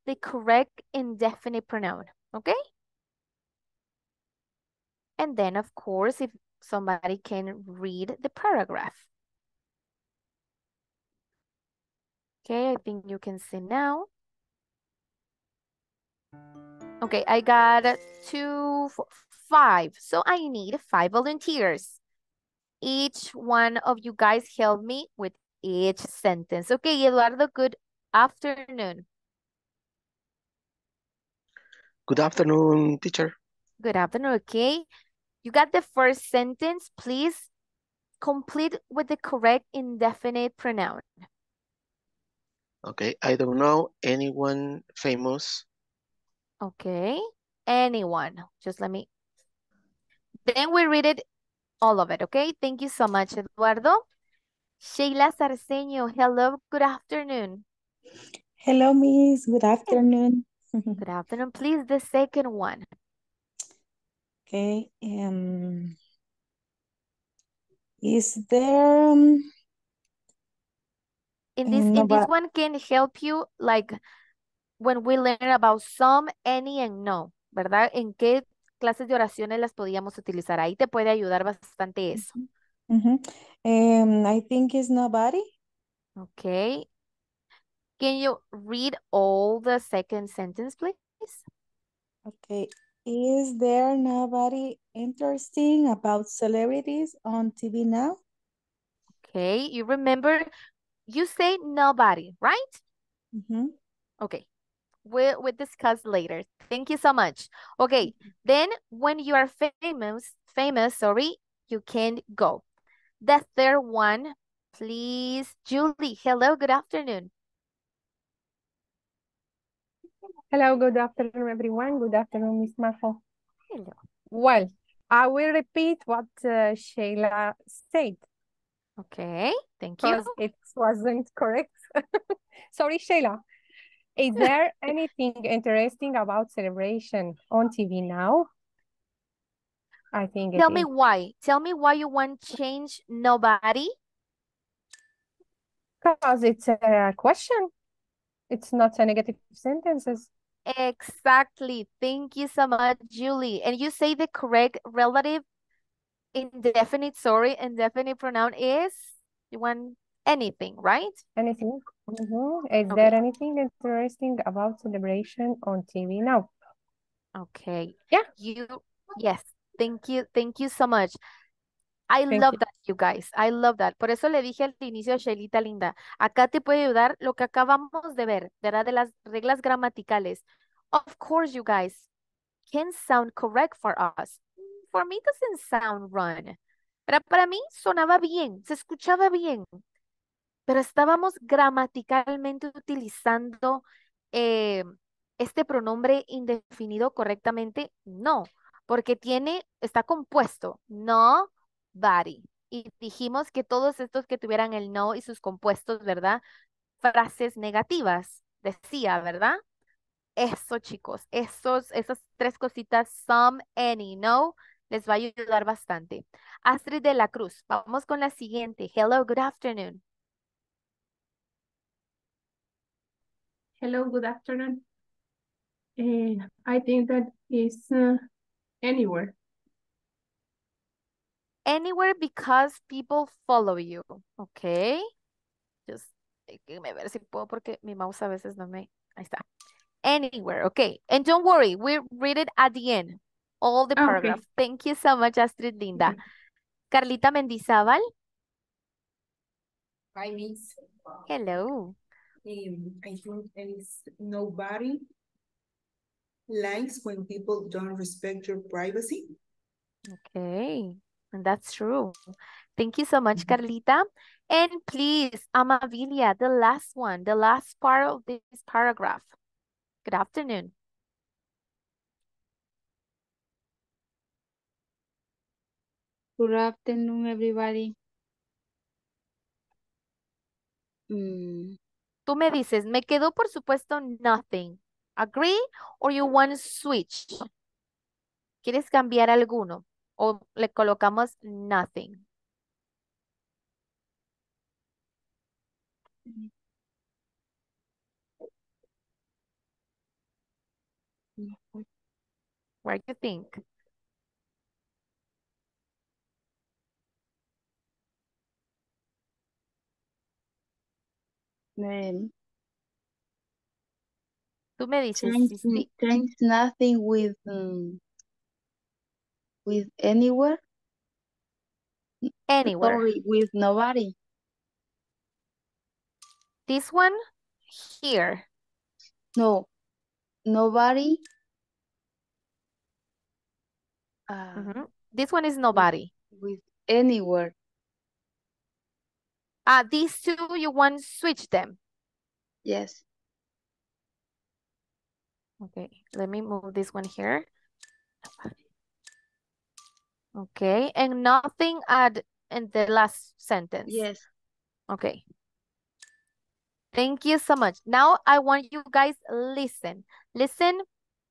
[SPEAKER 1] the correct indefinite pronoun, okay? And then of course, if somebody can read the paragraph. Okay, I think you can see now. Okay, I got two, four, five. So I need five volunteers. Each one of you guys help me with each sentence. Okay, Eduardo, good afternoon.
[SPEAKER 2] Good afternoon, teacher.
[SPEAKER 1] Good afternoon, okay. You got the first sentence, please complete with the correct indefinite pronoun.
[SPEAKER 2] Okay, I don't know anyone famous.
[SPEAKER 1] Okay, anyone. Just let me. Then we read it, all of it, okay? Thank you so much, Eduardo. Sheila Sarceño, hello, good afternoon.
[SPEAKER 2] Hello, Miss, good afternoon. good
[SPEAKER 1] afternoon, please, the second one. Okay,
[SPEAKER 2] um, is there... Um in this no, mm, in this one
[SPEAKER 1] can help you like when we learn about some, any and no, ¿verdad? ¿En qué clases de oraciones las podíamos utilizar? Ahí te puede ayudar bastante eso.
[SPEAKER 2] Mm -hmm. um, I think it's nobody.
[SPEAKER 1] Okay. Can you read all the second sentence, please? Okay. Is there nobody interesting about celebrities on TV now? Okay, you remember you say nobody, right? Mm -hmm. Okay. We'll, we'll discuss later. Thank you so much. Okay. Mm-hmm. Then when you are famous, famous, sorry, you can go. The third one, please. Julie, hello, good afternoon.
[SPEAKER 2] Hello, good afternoon, everyone. Good afternoon, Miss Majo.
[SPEAKER 1] Hello. Well, I will repeat what uh, Sheila said. Okay, thank you. It wasn't correct. Sorry, Sheila. Is there anything interesting about celebration on TV now? I think. Tell me is. why. Tell me why you want change nobody. Because it's a question. It's not a negative sentences. Exactly. Thank you so much, Julie. And you say the correct relative indefinite, sorry, indefinite pronoun is you want anything, right? Anything.
[SPEAKER 2] Mm -hmm. Is okay. there anything
[SPEAKER 1] interesting about celebration on TV now? Okay. Yeah. You yes. Thank you. Thank you so much. I Thank love you. that, you guys. I love that. Por eso le dije al inicio a Shelita Linda, acá te puede ayudar lo que acabamos de ver, ¿verdad? De las reglas gramaticales. Of course, you guys can sound correct for us. for me doesn't sound Run, para mí sonaba bien, se escuchaba bien, pero estábamos gramaticalmente utilizando eh, este pronombre indefinido correctamente. No, porque tiene, está compuesto, no body. Y dijimos que todos estos que tuvieran el no y sus compuestos, ¿verdad? Frases negativas, decía, ¿verdad? Eso, chicos, esos, esas tres cositas, some, any, no, les va a ayudar bastante. Astrid de la Cruz, vamos con la siguiente. Hello, good afternoon. Hello, good afternoon.
[SPEAKER 2] Eh, I think that is uh,
[SPEAKER 1] anywhere. Anywhere because people follow you, okay? Just a ver si puedo porque mi mouse a veces no me... Ahí está. Anywhere, okay. And don't worry, we read it at the end. all the paragraph. Okay. Thank you so much, Astrid Linda. Carlita Mendizábal. Hi, Miss.
[SPEAKER 2] Hello. Um, I think there is nobody likes when people don't respect your
[SPEAKER 1] privacy. Okay, and that's true. Thank you so much, Carlita. And please, Amabilia, the last one, the last part of this paragraph. Good afternoon. everybody. Mm. Tú me dices, me quedó por supuesto nothing. Agree or you want switch? ¿Quieres cambiar alguno? O le colocamos nothing. Mm. What do you think?
[SPEAKER 2] Name. Tú me
[SPEAKER 1] dices change, change
[SPEAKER 2] nothing with, um, with anywhere.
[SPEAKER 1] Anywhere. Sorry, with nobody. This one here. No, nobody. Uh, mm -hmm. This one is nobody. With anywhere uh, these two, you want switch them? Yes. Okay, let me move this one here. Okay, and nothing add in the last sentence. Yes. Okay. Thank you so much. Now I want you guys listen. Listen,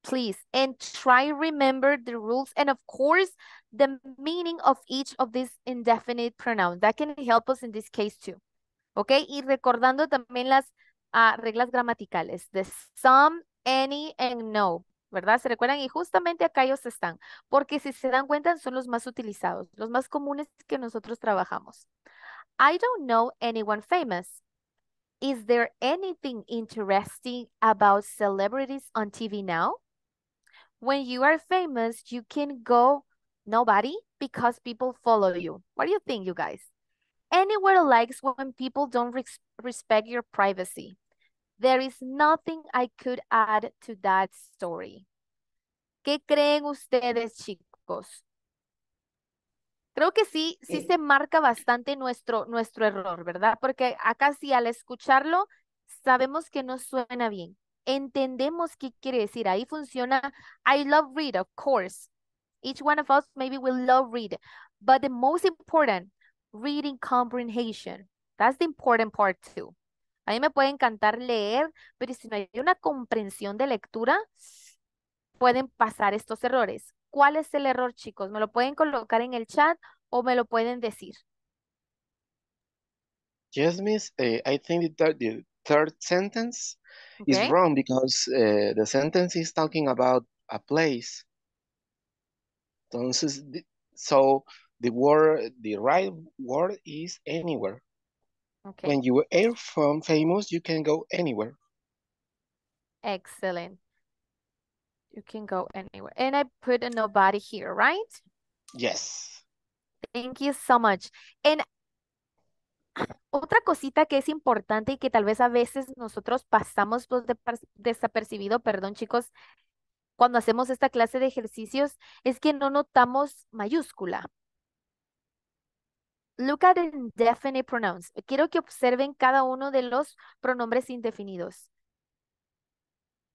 [SPEAKER 1] please, and try remember the rules. And of course, the meaning of each of these indefinite pronouns. That can help us in this case too. okay? Y recordando también las uh, reglas gramaticales de some, any, and no. ¿Verdad? ¿Se recuerdan? Y justamente acá ellos están. Porque si se dan cuenta, son los más utilizados, los más comunes que nosotros trabajamos. I don't know anyone famous. Is there anything interesting about celebrities on TV now? When you are famous, you can go Nobody because people follow you. What do you think, you guys? Anywhere likes when people don't res respect your privacy. There is nothing I could add to that story. ¿Qué creen ustedes, chicos? Creo que sí, sí eh. se marca bastante nuestro, nuestro error, ¿verdad? Porque acá sí al escucharlo sabemos que no suena bien. Entendemos qué quiere decir. Ahí funciona I love read, of course. Each one of us maybe will love read, but the most important, reading comprehension. That's the important part too. A mí me puede encantar leer, pero si no hay una comprensión de lectura, pueden pasar estos errores. ¿Cuál es el error, chicos? ¿Me lo pueden colocar en el chat o me lo pueden decir?
[SPEAKER 2] Yes, miss. Uh, I think the third, the third sentence okay. is wrong because uh, the sentence is talking about a place. Entonces, so the word, the right word is anywhere. Okay. When you are from famous, you can go anywhere.
[SPEAKER 1] Excellent. You can go anywhere. And I put a nobody here, right?
[SPEAKER 2] Yes.
[SPEAKER 1] Thank you so much. And otra cosita que es importante y que tal vez a veces nosotros pasamos desapercibido, perdón chicos, cuando hacemos esta clase de ejercicios es que no notamos mayúscula. Look at indefinite pronouns. Quiero que observen cada uno de los pronombres indefinidos.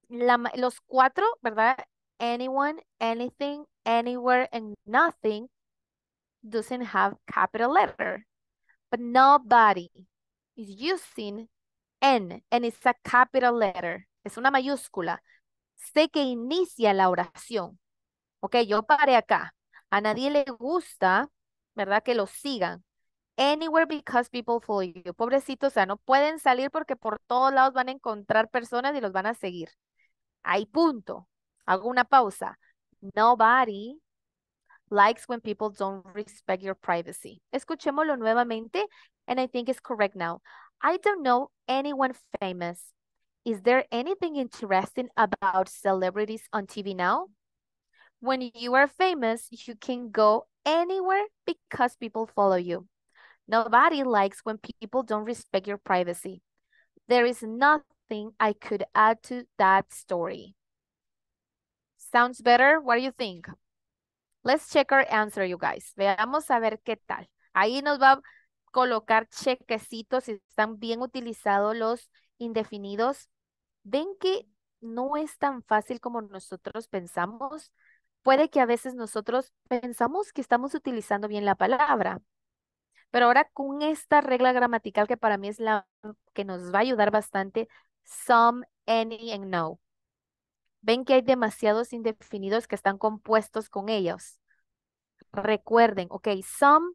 [SPEAKER 1] los cuatro, ¿verdad? Anyone, anything, anywhere, and nothing doesn't have capital letter. But nobody is using N, and it's a capital letter. Es una mayúscula sé que inicia la oración. Ok, yo paré acá. A nadie le gusta, ¿verdad? Que lo sigan. Anywhere because people follow you. Pobrecitos, o sea, no pueden salir porque por todos lados van a encontrar personas y los van a seguir. Hay punto. Hago una pausa. Nobody likes when people don't respect your privacy. Escuchémoslo nuevamente, and I think it's correct now. I don't know anyone famous Is there anything interesting about celebrities on TV now? When you are famous, you can go anywhere because people follow you. Nobody likes when people don't respect your privacy. There is nothing I could add to that story. Sounds better? What do you think? Let's check our answer, you guys. Veamos a ver qué tal. Ahí nos va a colocar chequecitos si están bien utilizados los indefinidos ven que no es tan fácil como nosotros pensamos. Puede que a veces nosotros pensamos que estamos utilizando bien la palabra, pero ahora con esta regla gramatical que para mí es la que nos va a ayudar bastante, some, any, and no. Ven que hay demasiados indefinidos que están compuestos con ellos. Recuerden, ok, some,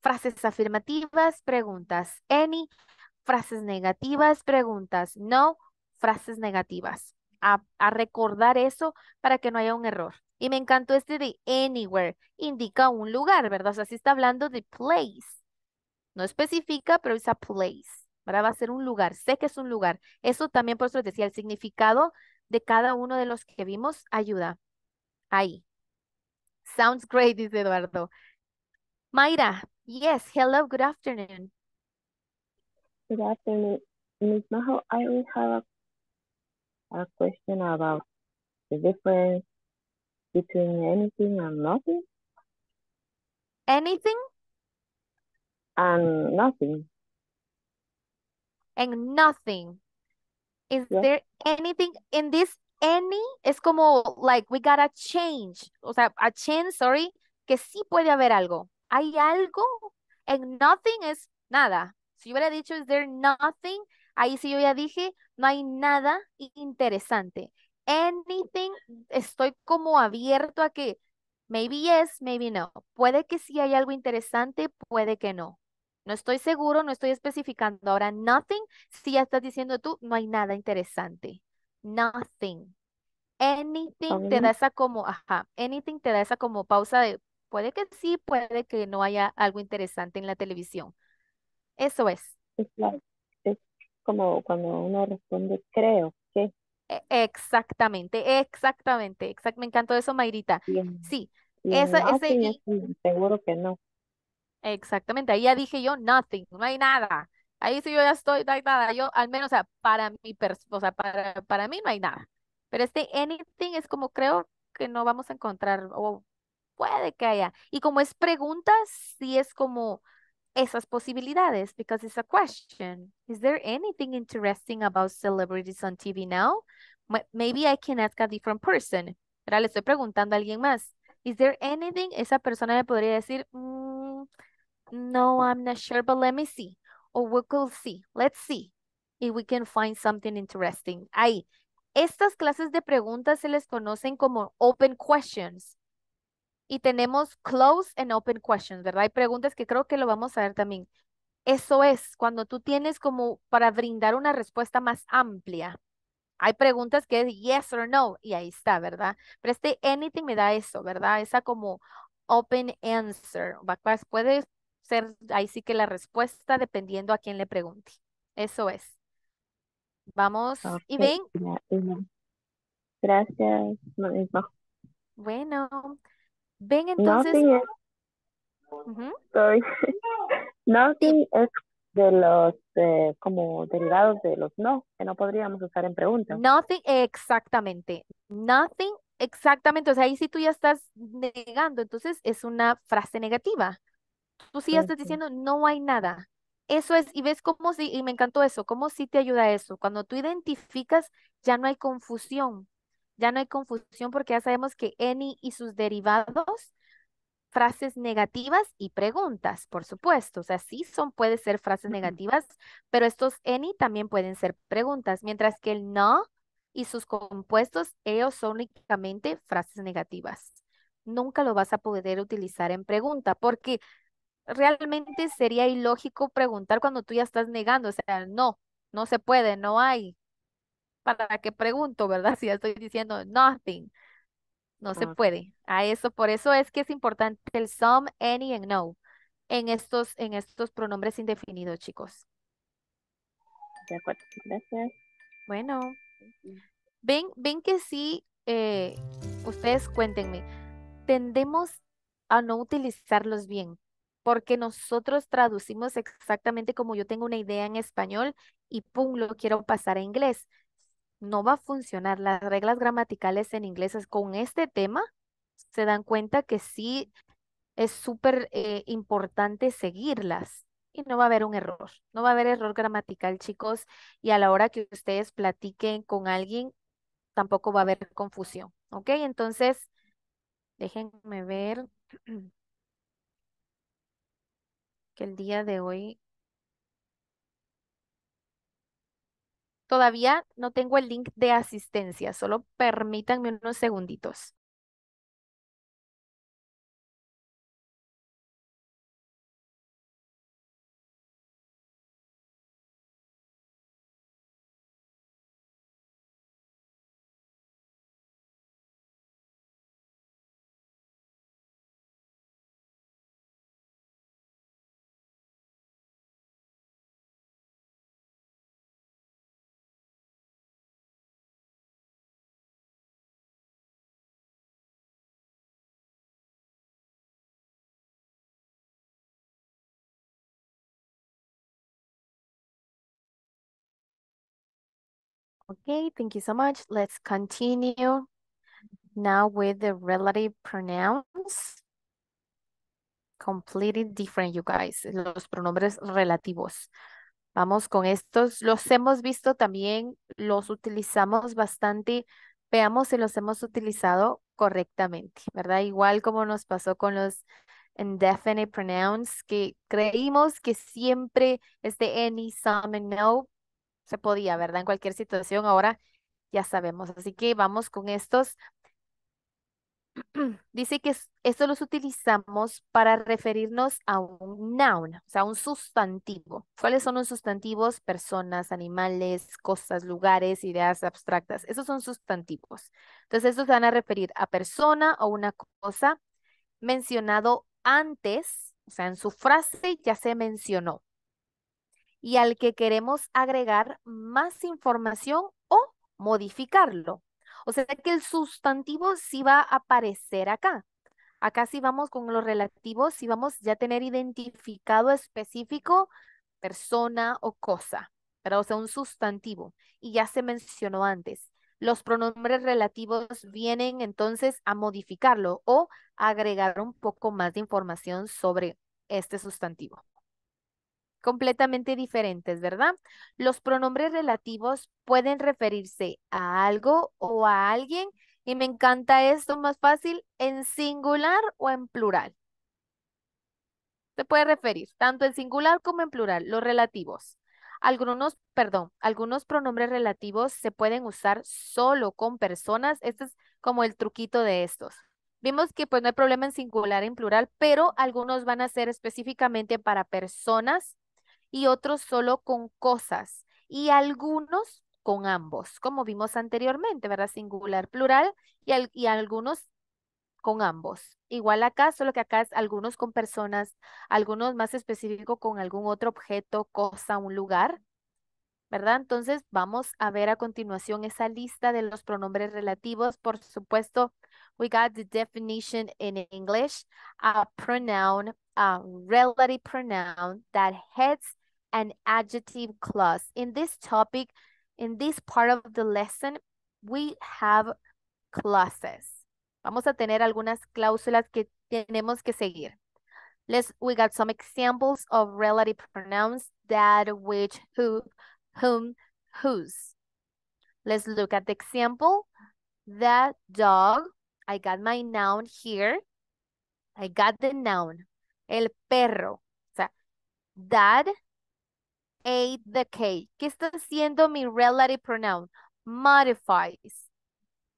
[SPEAKER 1] frases afirmativas, preguntas, any, frases negativas, preguntas, no, frases negativas, a, recordar eso para que no haya un error. Y me encantó este de anywhere, indica un lugar, ¿verdad? O sea, sí está hablando de place. No especifica, pero es a place, ¿verdad? Va a ser un lugar, sé que es un lugar. Eso también, por eso decía, el significado de cada uno de los que vimos ayuda. Ahí. Sounds great, dice Eduardo. Mayra, yes, hello, good afternoon.
[SPEAKER 2] Good afternoon. I have a question about the difference between anything and nothing. Anything? And nothing.
[SPEAKER 1] And nothing. Is there anything in this any? Es como like we gotta change. O sea, a change, sorry, que sí puede haber algo. Hay algo. And nothing es nada. Si yo hubiera dicho is there nothing, ahí sí yo ya dije, no hay nada interesante. Anything, estoy como abierto a que maybe yes, maybe no. Puede que sí hay algo interesante, puede que no. No estoy seguro, no estoy especificando. Ahora, nothing, si ya estás diciendo tú, no hay nada interesante. Nothing. Anything te da esa como, ajá, anything te da esa como pausa de, puede que sí, puede que no haya algo interesante en la televisión. Eso es
[SPEAKER 2] como cuando uno responde creo que.
[SPEAKER 1] E, exactamente, exactamente, me encantó eso, Mayrita. Sí, ese
[SPEAKER 2] seguro que no.
[SPEAKER 1] Exactamente, ahí ya dije yo nothing, no hay nada. Ahí sí yo ya estoy, nada. Yo, al menos, o sea, para mi o para, para mí no hay nada. Pero este anything es como creo que no vamos a encontrar, o puede que haya. Y como es pregunta, sí es como, esas posibilidades because it's a question. Is there anything interesting about celebrities on TV now? Maybe I can ask a different person. Ahora le estoy preguntando a alguien más. Is there anything? Esa persona me podría decir, mm, no, I'm not sure, but let me see. Or we could see. Let's see if we can find something interesting. Ahí. Estas clases de preguntas se les conocen como open questions. Y tenemos close and open questions, ¿verdad? Hay preguntas que creo que lo vamos a ver también. Eso es, cuando tú tienes como para brindar una respuesta más amplia. Hay preguntas que es yes or no, y ahí está, ¿verdad? Pero este anything me da eso, ¿verdad? Esa como open answer. Puede ser ahí sí que la respuesta dependiendo a quién le pregunte. Eso es. Vamos. ¿Y ven?
[SPEAKER 2] Gracias.
[SPEAKER 1] Bueno, Ven entonces.
[SPEAKER 2] Nothing es, de los como derivados de los no, que no podríamos usar en preguntas.
[SPEAKER 1] Nothing, exactamente. Nothing, exactamente. O sea, ahí sí tú ya estás negando, entonces es una frase negativa. Tú sí ya estás diciendo no hay nada. Eso es, y ves cómo si y me encantó eso, cómo si te ayuda eso. Cuando tú identificas, ya no hay confusión. Ya no hay confusión porque ya sabemos que any y sus derivados, frases negativas y preguntas, por supuesto. O sea, sí son, puede ser frases negativas, pero estos any también pueden ser preguntas, mientras que el no y sus compuestos, ellos son únicamente frases negativas. Nunca lo vas a poder utilizar en pregunta porque realmente sería ilógico preguntar cuando tú ya estás negando, o sea, no, no se puede, no hay, ¿para qué pregunto, verdad? Si ya estoy diciendo nothing. No se ah. puede. A eso, por eso es que es importante el some, any and no en estos, en estos pronombres indefinidos, chicos. De acuerdo, gracias. Bueno, ven, ven que sí, eh, ustedes cuéntenme, tendemos a no utilizarlos bien, porque nosotros traducimos exactamente como yo tengo una idea en español y pum, lo quiero pasar a inglés no va a funcionar. Las reglas gramaticales en inglés con este tema se dan cuenta que sí es súper eh, importante seguirlas y no va a haber un error, no va a haber error gramatical, chicos, y a la hora que ustedes platiquen con alguien, tampoco va a haber confusión, ¿ok? Entonces, déjenme ver que el día de hoy Todavía no tengo el link de asistencia, solo permítanme unos segunditos. Okay, thank you so much. Let's continue now with the relative pronouns. Completely different, you guys. Los pronombres relativos. Vamos con estos. Los hemos visto también, los utilizamos bastante. Veamos si los hemos utilizado correctamente, ¿verdad? Igual como nos pasó con los indefinite pronouns, que creímos que siempre este any, some, and no se podía, ¿verdad? En cualquier situación, ahora ya sabemos. Así que vamos con estos. Dice que esto los utilizamos para referirnos a un noun, o sea, un sustantivo. ¿Cuáles son los sustantivos? Personas, animales, cosas, lugares, ideas abstractas. Esos son sustantivos. Entonces, estos van a referir a persona o una cosa mencionado antes, o sea, en su frase ya se mencionó y al que queremos agregar más información o modificarlo. O sea que el sustantivo sí va a aparecer acá. Acá sí vamos con los relativos, sí vamos ya a tener identificado específico persona o cosa, pero O sea, un sustantivo. Y ya se mencionó antes. Los pronombres relativos vienen entonces a modificarlo o agregar un poco más de información sobre este sustantivo completamente diferentes, ¿verdad? Los pronombres relativos pueden referirse a algo o a alguien y me encanta esto más fácil en singular o en plural. Se puede referir tanto en singular como en plural, los relativos. Algunos, perdón, algunos pronombres relativos se pueden usar solo con personas. Este es como el truquito de estos. Vimos que pues no hay problema en singular, en plural, pero algunos van a ser específicamente para personas y otros solo con cosas y algunos con ambos, como vimos anteriormente, ¿verdad? Singular, plural y, algunos con ambos. Igual acá, solo que acá es algunos con personas, algunos más específico con algún otro objeto, cosa, un lugar, ¿verdad? Entonces vamos a ver a continuación esa lista de los pronombres relativos. Por supuesto, we got the definition in English, a pronoun, a relative pronoun that heads An adjective clause. In this topic, in this part of the lesson, we have clauses. Vamos a tener algunas cláusulas que tenemos que seguir. Let's, we got some examples of relative pronouns, that, which, who, whom, whose. Let's look at the example. The dog, I got my noun here. I got the noun. El perro. O sea, that ate the cake. ¿Qué está haciendo mi relative pronoun? Modifies.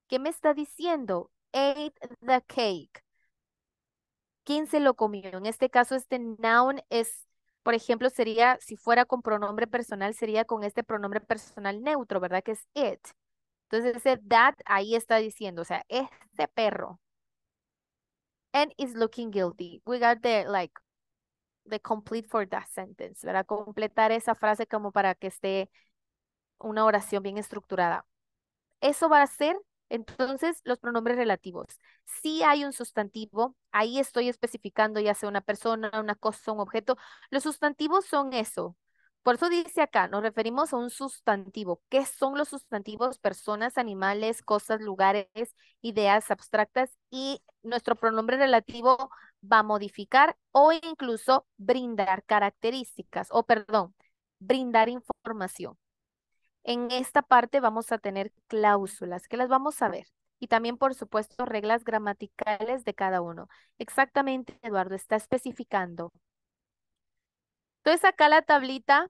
[SPEAKER 1] ¿Qué me está diciendo? Ate the cake. ¿Quién se lo comió? En este caso, este noun es, por ejemplo, sería, si fuera con pronombre personal, sería con este pronombre personal neutro, ¿verdad? Que es it. Entonces, ese that ahí está diciendo, o sea, este perro. And is looking guilty. We got the, like, the complete for that sentence, ¿verdad? Completar esa frase como para que esté una oración bien estructurada. Eso va a ser entonces los pronombres relativos. Si hay un sustantivo, ahí estoy especificando ya sea una persona, una cosa, un objeto. Los sustantivos son eso. Por eso dice acá, nos referimos a un sustantivo. ¿Qué son los sustantivos? Personas, animales, cosas, lugares, ideas abstractas y nuestro pronombre relativo va a modificar o incluso brindar características, o perdón, brindar información. En esta parte vamos a tener cláusulas, que las vamos a ver. Y también, por supuesto, reglas gramaticales de cada uno. Exactamente, Eduardo, está especificando. Entonces, acá la tablita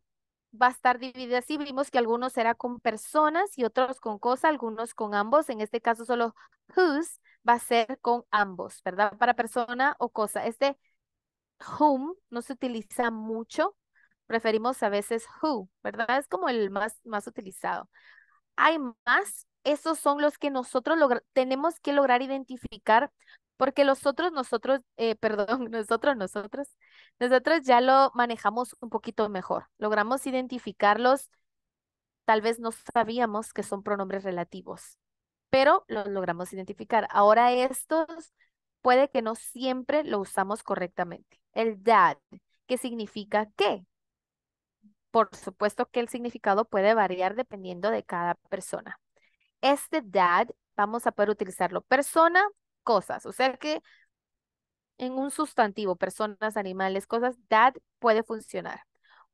[SPEAKER 1] va a estar dividida así. Vimos que algunos era con personas y otros con cosas, algunos con ambos. En este caso solo whose va a ser con ambos, ¿verdad? Para persona o cosa. Este whom no se utiliza mucho. Preferimos a veces who, ¿verdad? Es como el más, más utilizado. Hay más. Esos son los que nosotros tenemos que lograr identificar porque los otros, nosotros, eh, perdón, nosotros, nosotros, nosotros ya lo manejamos un poquito mejor. Logramos identificarlos, tal vez no sabíamos que son pronombres relativos, pero los logramos identificar. Ahora estos puede que no siempre lo usamos correctamente. El dad. ¿Qué significa qué. Por supuesto que el significado puede variar dependiendo de cada persona. Este dad vamos a poder utilizarlo persona cosas. O sea que en un sustantivo, personas, animales, cosas, that puede funcionar.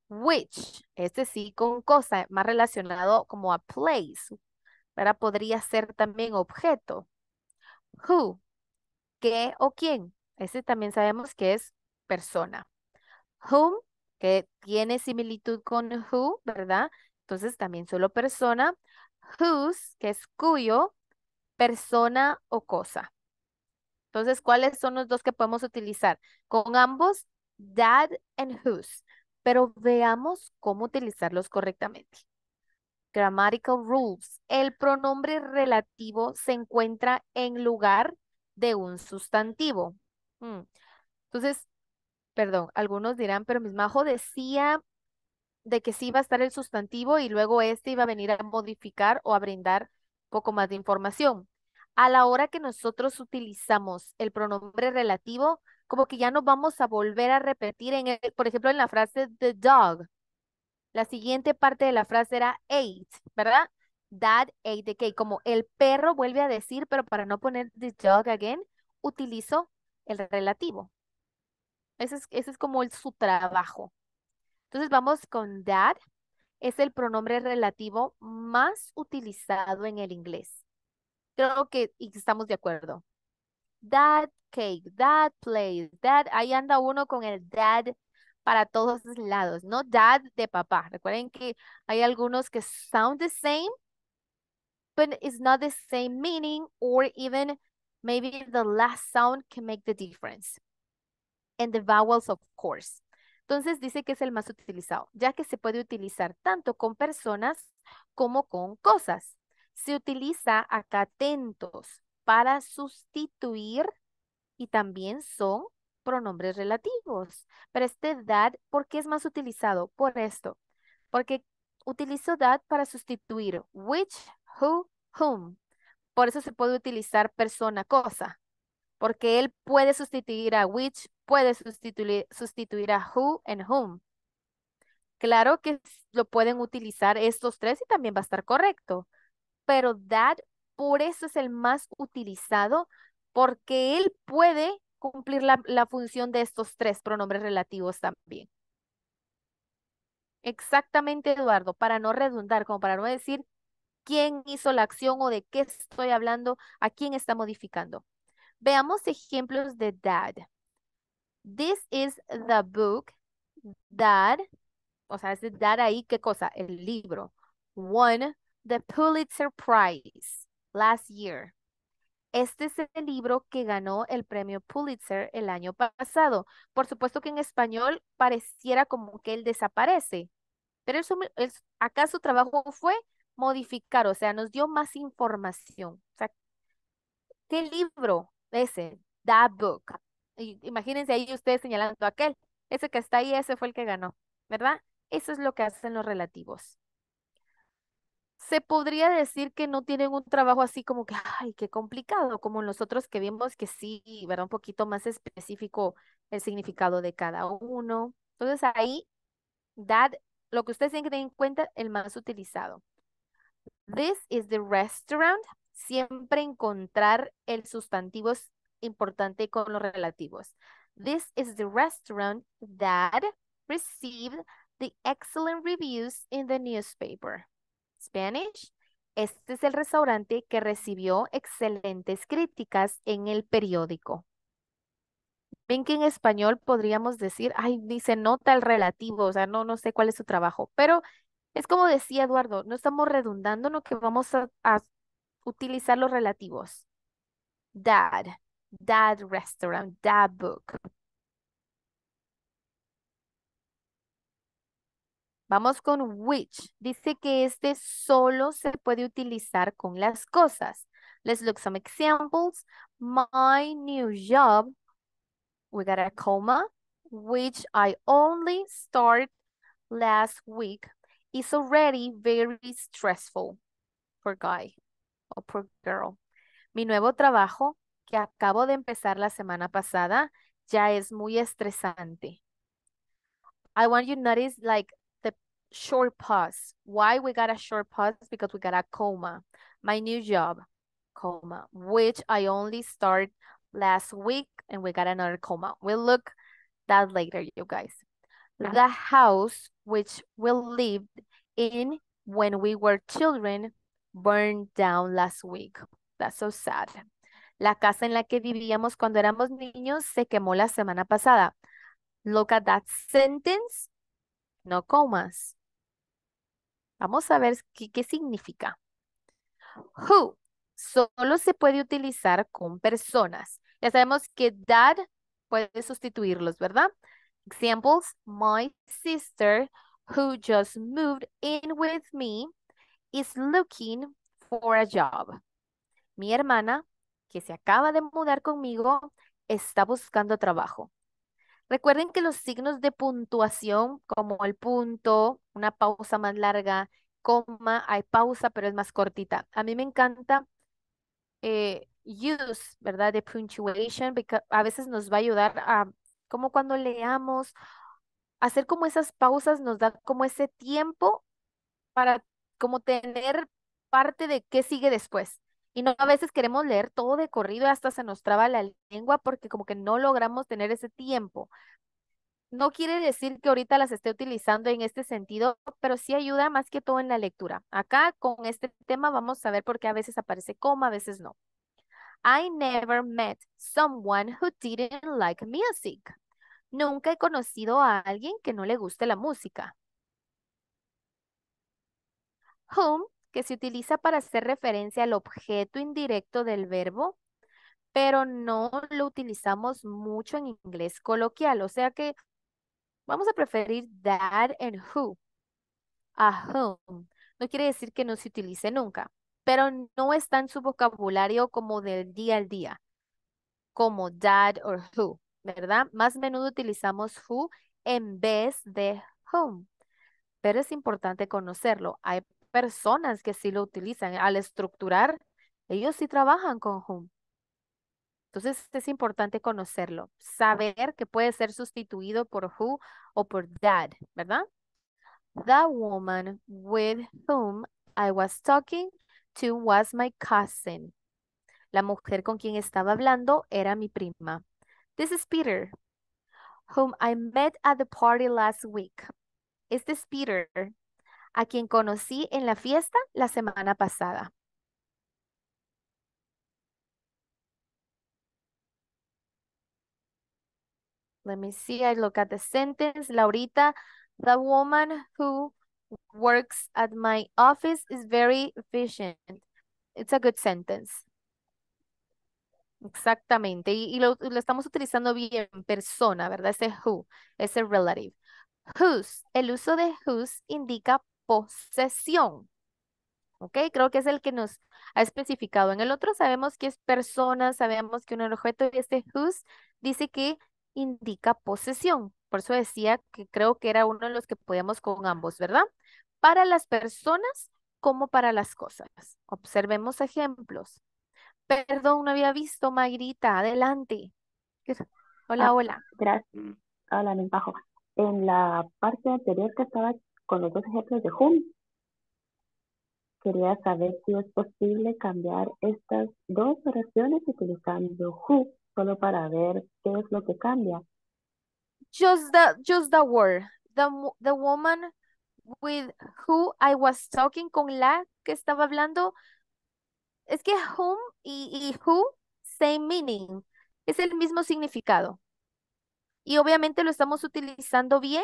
[SPEAKER 1] Which, este sí, con cosa, más relacionado como a place, ¿verdad? Podría ser también objeto. Who, qué o quién, ese también sabemos que es persona. Whom, que tiene similitud con who, ¿verdad? Entonces también solo persona. Whose, que es cuyo, persona o cosa. Entonces, ¿cuáles son los dos que podemos utilizar? Con ambos, dad and whose. Pero veamos cómo utilizarlos correctamente. Grammatical rules. El pronombre relativo se encuentra en lugar de un sustantivo. Mm. Entonces, perdón, algunos dirán, pero mis majo decía de que sí iba a estar el sustantivo y luego este iba a venir a modificar o a brindar poco más de información a la hora que nosotros utilizamos el pronombre relativo, como que ya no vamos a volver a repetir, en el, por ejemplo, en la frase the dog. La siguiente parte de la frase era ate, ¿verdad? Dad ate the cake. Como el perro vuelve a decir, pero para no poner the dog again, utilizo el relativo. Ese es, como el, su trabajo. Entonces vamos con dad, Es el pronombre relativo más utilizado en el inglés creo que estamos de acuerdo. That cake, that place, that, ahí anda uno con el dad para todos lados, no dad de papá. Recuerden que hay algunos que sound the same, but it's not the same meaning or even maybe the last sound can make the difference. And the vowels, of course. Entonces dice que es el más utilizado, ya que se puede utilizar tanto con personas como con cosas. Se utiliza acá atentos para sustituir y también son pronombres relativos. Pero este that, ¿por qué es más utilizado? Por esto. Porque utilizo that para sustituir which, who, whom. Por eso se puede utilizar persona, cosa. Porque él puede sustituir a which, puede sustituir, sustituir a who and whom. Claro que lo pueden utilizar estos tres y también va a estar correcto pero Dad por eso es el más utilizado, porque él puede cumplir la, función de estos tres pronombres relativos también. Exactamente, Eduardo, para no redundar, como para no decir quién hizo la acción o de qué estoy hablando, a quién está modificando. Veamos ejemplos de dad. This is the book Dad. o sea, es dad ahí, ¿qué cosa? El libro. One the Pulitzer Prize last year. Este es el libro que ganó el premio Pulitzer el año pasado. Por supuesto que en español pareciera como que él desaparece, pero acá su trabajo fue modificar, o sea, nos dio más información. O sea, ¿qué libro? Ese, That Book. Imagínense ahí ustedes señalando aquel. Ese que está ahí, ese fue el que ganó, ¿verdad? Eso es lo que hacen los relativos se podría decir que no tienen un trabajo así como que, ay, qué complicado, como nosotros que vimos que sí, ¿verdad? Un poquito más específico el significado de cada uno. Entonces ahí, that, lo que ustedes tienen que tener en cuenta, el más utilizado. This is the restaurant. Siempre encontrar el sustantivo importante con los relativos. This is the restaurant that received the excellent reviews in the newspaper. Spanish. Este es el restaurante que recibió excelentes críticas en el periódico. Ven que en español podríamos decir, ay, dice nota el relativo, o sea, no, no sé cuál es su trabajo, pero es como decía Eduardo, no estamos redundando, no que vamos a, a utilizar los relativos. Dad, dad restaurant, dad book. Vamos con which. Dice que este solo se puede utilizar con las cosas. Let's look some examples. My new job, we got a coma. which I only start last week, is already very stressful. for guy or poor girl. Mi nuevo trabajo, que acabo de empezar la semana pasada, ya es muy estresante. I want you to notice like short pause. Why we got a short pause? Because we got a coma. My new job, coma, which I only start last week and we got another coma. We'll look that later, you guys. The house which we lived in when we were children burned down last week. That's so sad. La casa en la que vivíamos cuando éramos niños se quemó la semana pasada. Look at that sentence. No comas. Vamos a ver qué, significa. Who solo se puede utilizar con personas. Ya sabemos que dad puede sustituirlos, ¿verdad? Examples, my sister who just moved in with me is looking for a job. Mi hermana, que se acaba de mudar conmigo, está buscando trabajo. Recuerden que los signos de puntuación, como el punto, una pausa más larga, coma, hay pausa, pero es más cortita. A mí me encanta eh, use, ¿verdad? De punctuation, porque a veces nos va a ayudar a, como cuando leamos, hacer como esas pausas nos da como ese tiempo para como tener parte de qué sigue después. Y no, a veces queremos leer todo de corrido, hasta se nos traba la lengua porque como que no logramos tener ese tiempo. No quiere decir que ahorita las esté utilizando en este sentido, pero sí ayuda más que todo en la lectura. Acá con este tema vamos a ver por qué a veces aparece coma, a veces no. I never met someone who didn't like music. Nunca he conocido a alguien que no le guste la música. Whom que se utiliza para hacer referencia al objeto indirecto del verbo, pero no lo utilizamos mucho en inglés coloquial. O sea que vamos a preferir dad and who. A whom. No quiere decir que no se utilice nunca, pero no está en su vocabulario como del día al día, como dad or who, ¿verdad? Más menudo utilizamos who en vez de whom, pero es importante conocerlo personas que sí lo utilizan. Al estructurar, ellos sí trabajan con whom. Entonces es importante conocerlo, saber que puede ser sustituido por who o por that, ¿verdad? the woman with whom I was talking to was my cousin. La mujer con quien estaba hablando era mi prima. This is Peter, whom I met at the party last week. Este this Peter, a quien conocí en la fiesta la semana pasada. Let me see, I look at the sentence. Laurita, the woman who works at my office is very efficient. It's a good sentence. Exactamente. Y, lo, estamos utilizando bien, persona, ¿verdad? Ese who, ese relative. Whose. El uso de whose indica posesión. ¿Ok? Creo que es el que nos ha especificado. En el otro sabemos que es persona, sabemos que un objeto y este whose dice que indica posesión. Por eso decía que creo que era uno de los que podíamos con ambos, ¿verdad? Para las personas como para las cosas. Observemos ejemplos. Perdón, no había visto, Magrita. Adelante. Hola, ah, hola.
[SPEAKER 2] Gracias. Hola, mi bajo. En la parte anterior que estaba con los dos ejemplos de whom. Quería saber si es posible cambiar estas dos oraciones utilizando who, solo para ver qué es lo que
[SPEAKER 1] cambia. Just the, just the word. The, the woman with who I was talking, con la que estaba hablando. Es que whom y who, same meaning. Es el mismo significado. Y obviamente lo estamos utilizando bien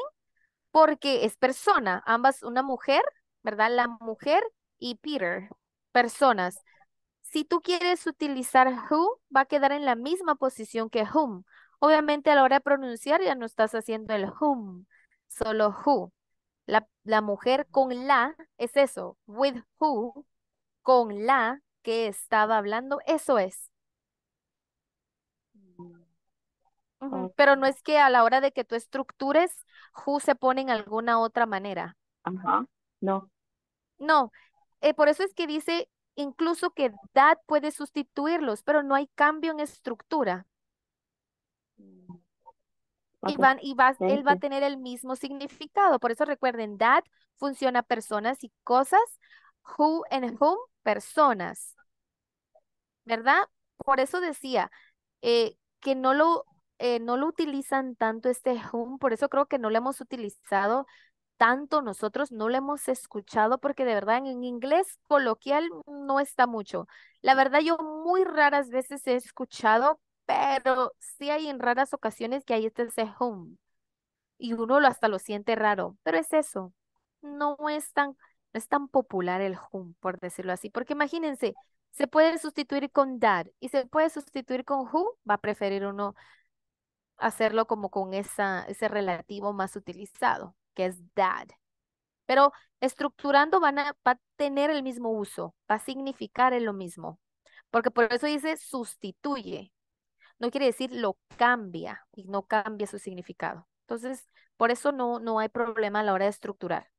[SPEAKER 1] porque es persona, ambas, una mujer, ¿verdad? La mujer y Peter, personas. Si tú quieres utilizar who, va a quedar en la misma posición que whom. Obviamente a la hora de pronunciar ya no estás haciendo el whom, solo who. La, la mujer con la es eso, with who, con la que estaba hablando, eso es. Pero no es que a la hora de que tú estructures, who se pone en alguna otra manera. no. No, eh, por eso es que dice incluso que that puede sustituirlos, pero no hay cambio en estructura. Mm. Ah, y, pues, y va, él va a tener el mismo significado. Por eso recuerden, that funciona personas y cosas, who and whom, personas. ¿Verdad? Por eso decía eh, que no lo eh, no lo utilizan tanto este hum por eso creo que no lo hemos utilizado tanto nosotros, no lo hemos escuchado porque de verdad en inglés coloquial no está mucho. La verdad yo muy raras veces he escuchado, pero sí hay en raras ocasiones que hay este hum, y uno lo hasta lo siente raro, pero es eso, no es tan, no es tan popular el hum, por decirlo así, porque imagínense, se puede sustituir con dar y se puede sustituir con who, va a preferir uno hacerlo como con esa, ese relativo más utilizado, que es dad. Pero estructurando van a, va a tener el mismo uso, va a significar lo mismo, porque por eso dice sustituye. No quiere decir lo cambia y no cambia su significado. Entonces, por eso no, no hay problema a la hora de estructurar.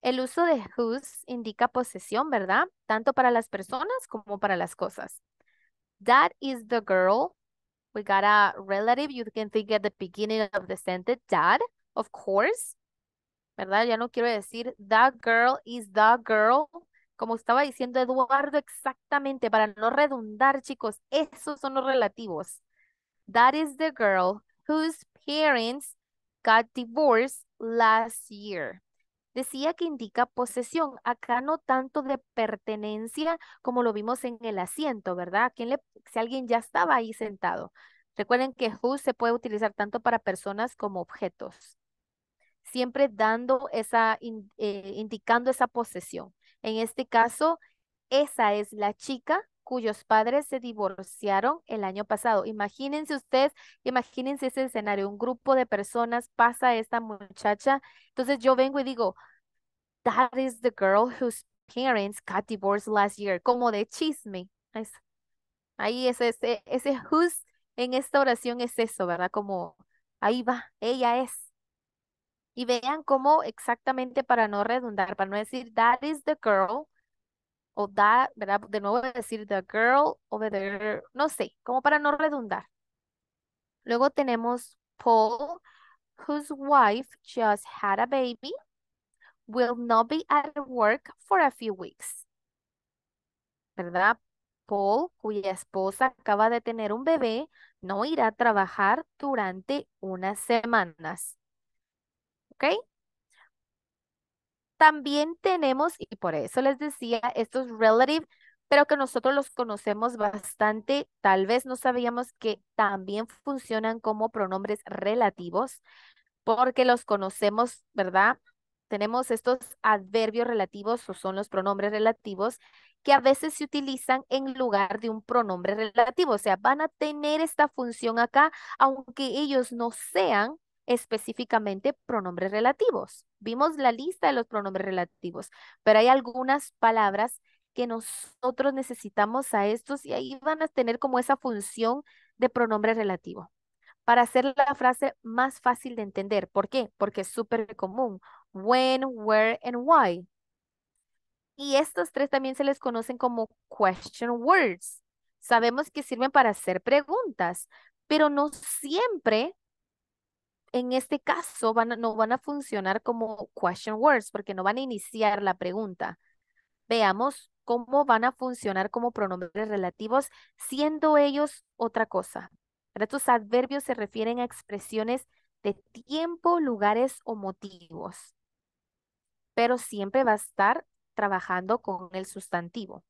[SPEAKER 1] El uso de whose indica posesión, ¿verdad? Tanto para las personas como para las cosas. That is the girl We got a relative. You can think at the beginning of the sentence. Dad, of course. ¿Verdad? Ya no quiero decir that girl is the girl. Como estaba diciendo Eduardo exactamente, para no redundar, chicos, esos son los relativos. That is the girl whose parents got divorced last year decía que indica posesión. Acá no tanto de pertenencia como lo vimos en el asiento, ¿verdad? si alguien ya estaba ahí sentado. Recuerden que who se puede utilizar tanto para personas como objetos. Siempre dando esa, eh, indicando esa posesión. En este caso, esa es la chica cuyos padres se divorciaron el año pasado. Imagínense ustedes, imagínense ese escenario, un grupo de personas pasa a esta muchacha. Entonces yo vengo y digo, that is the girl whose parents got divorced last year, como de chisme. ahí es ese, ese who's en esta oración es eso, ¿verdad? Como ahí va, ella es. Y vean cómo exactamente para no redundar, para no decir that is the girl o that, ¿verdad? De nuevo decir the girl over there, no sé, como para no redundar. Luego tenemos Paul, whose wife just had a baby, will not be at work for a few weeks. ¿Verdad? Paul, cuya esposa acaba de tener un bebé, no irá a trabajar durante unas semanas. ¿Ok? también tenemos, y por eso les decía, estos relative, pero que nosotros los conocemos bastante, tal vez no sabíamos que también funcionan como pronombres relativos, porque los conocemos, ¿verdad? Tenemos estos adverbios relativos o son los pronombres relativos que a veces se utilizan en lugar de un pronombre relativo, o sea, van a tener esta función acá, aunque ellos no sean específicamente pronombres relativos. Vimos la lista de los pronombres relativos, pero hay algunas palabras que nosotros necesitamos a estos y ahí van a tener como esa función de pronombre relativo para hacer la frase más fácil de entender. ¿Por qué? Porque es súper común. When, where, and why. Y estos tres también se les conocen como question words. Sabemos que sirven para hacer preguntas, pero no siempre en este caso no van a funcionar como question words porque no van a iniciar la pregunta. Veamos cómo van a funcionar como pronombres relativos siendo ellos otra cosa. Estos adverbios se refieren a expresiones de tiempo, lugares o motivos, pero siempre va a estar trabajando con el sustantivo.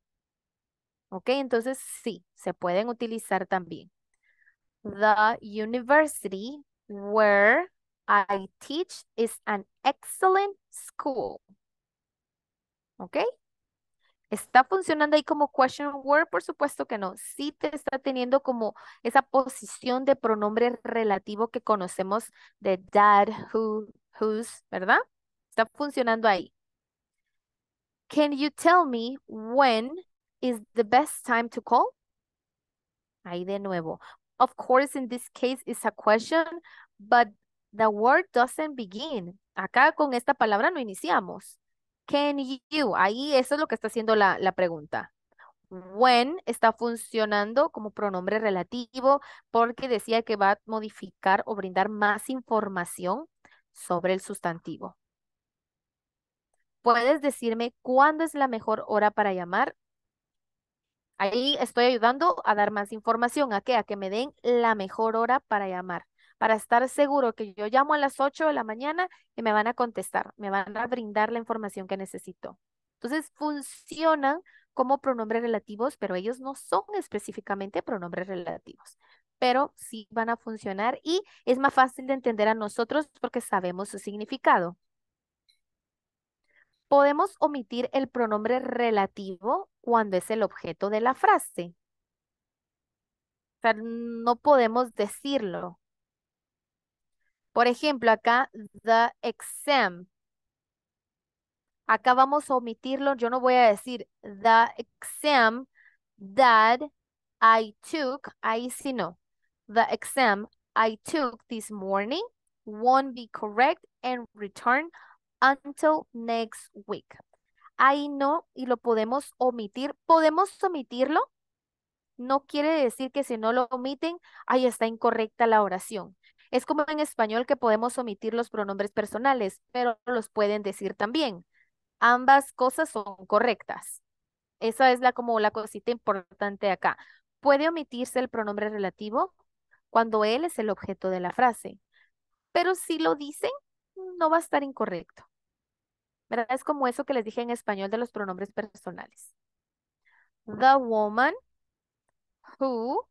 [SPEAKER 1] ¿Ok? Entonces sí, se pueden utilizar también. The university where I teach is an excellent school. ¿Ok? ¿Está funcionando ahí como question word? Por supuesto que no. Sí te está teniendo como esa posición de pronombre relativo que conocemos de dad, who, whose, ¿verdad? Está funcionando ahí. Can you tell me when is the best time to call? Ahí de nuevo. Of course, in this case, it's a question, but the word doesn't begin. Acá con esta palabra no iniciamos. Can you? Ahí eso es lo que está haciendo la, pregunta. When está funcionando como pronombre relativo porque decía que va a modificar o brindar más información sobre el sustantivo. ¿Puedes decirme cuándo es la mejor hora para llamar? Ahí estoy ayudando a dar más información. ¿A qué? A que me den la mejor hora para llamar, para estar seguro que yo llamo a las 8 de la mañana y me van a contestar, me van a brindar la información que necesito. Entonces funcionan como pronombres relativos, pero ellos no son específicamente pronombres relativos pero sí van a funcionar y es más fácil de entender a nosotros porque sabemos su significado. Podemos omitir el pronombre relativo cuando es el objeto de la frase. O sea, no podemos decirlo. Por ejemplo, acá, the exam. Acá vamos a omitirlo. Yo no voy a decir the exam that I took. Ahí sí no. The exam I took this morning won't be correct and return until next week. Ahí no, y lo podemos omitir. ¿Podemos omitirlo? No quiere decir que si no lo omiten, ahí está incorrecta la oración. Es como en español que podemos omitir los pronombres personales, pero los pueden decir también. Ambas cosas son correctas. Esa es la como la cosita importante acá. Puede omitirse el pronombre relativo cuando él es el objeto de la frase, pero si lo dicen, no va a estar incorrecto. Es como eso que les dije en español de los pronombres personales. The woman who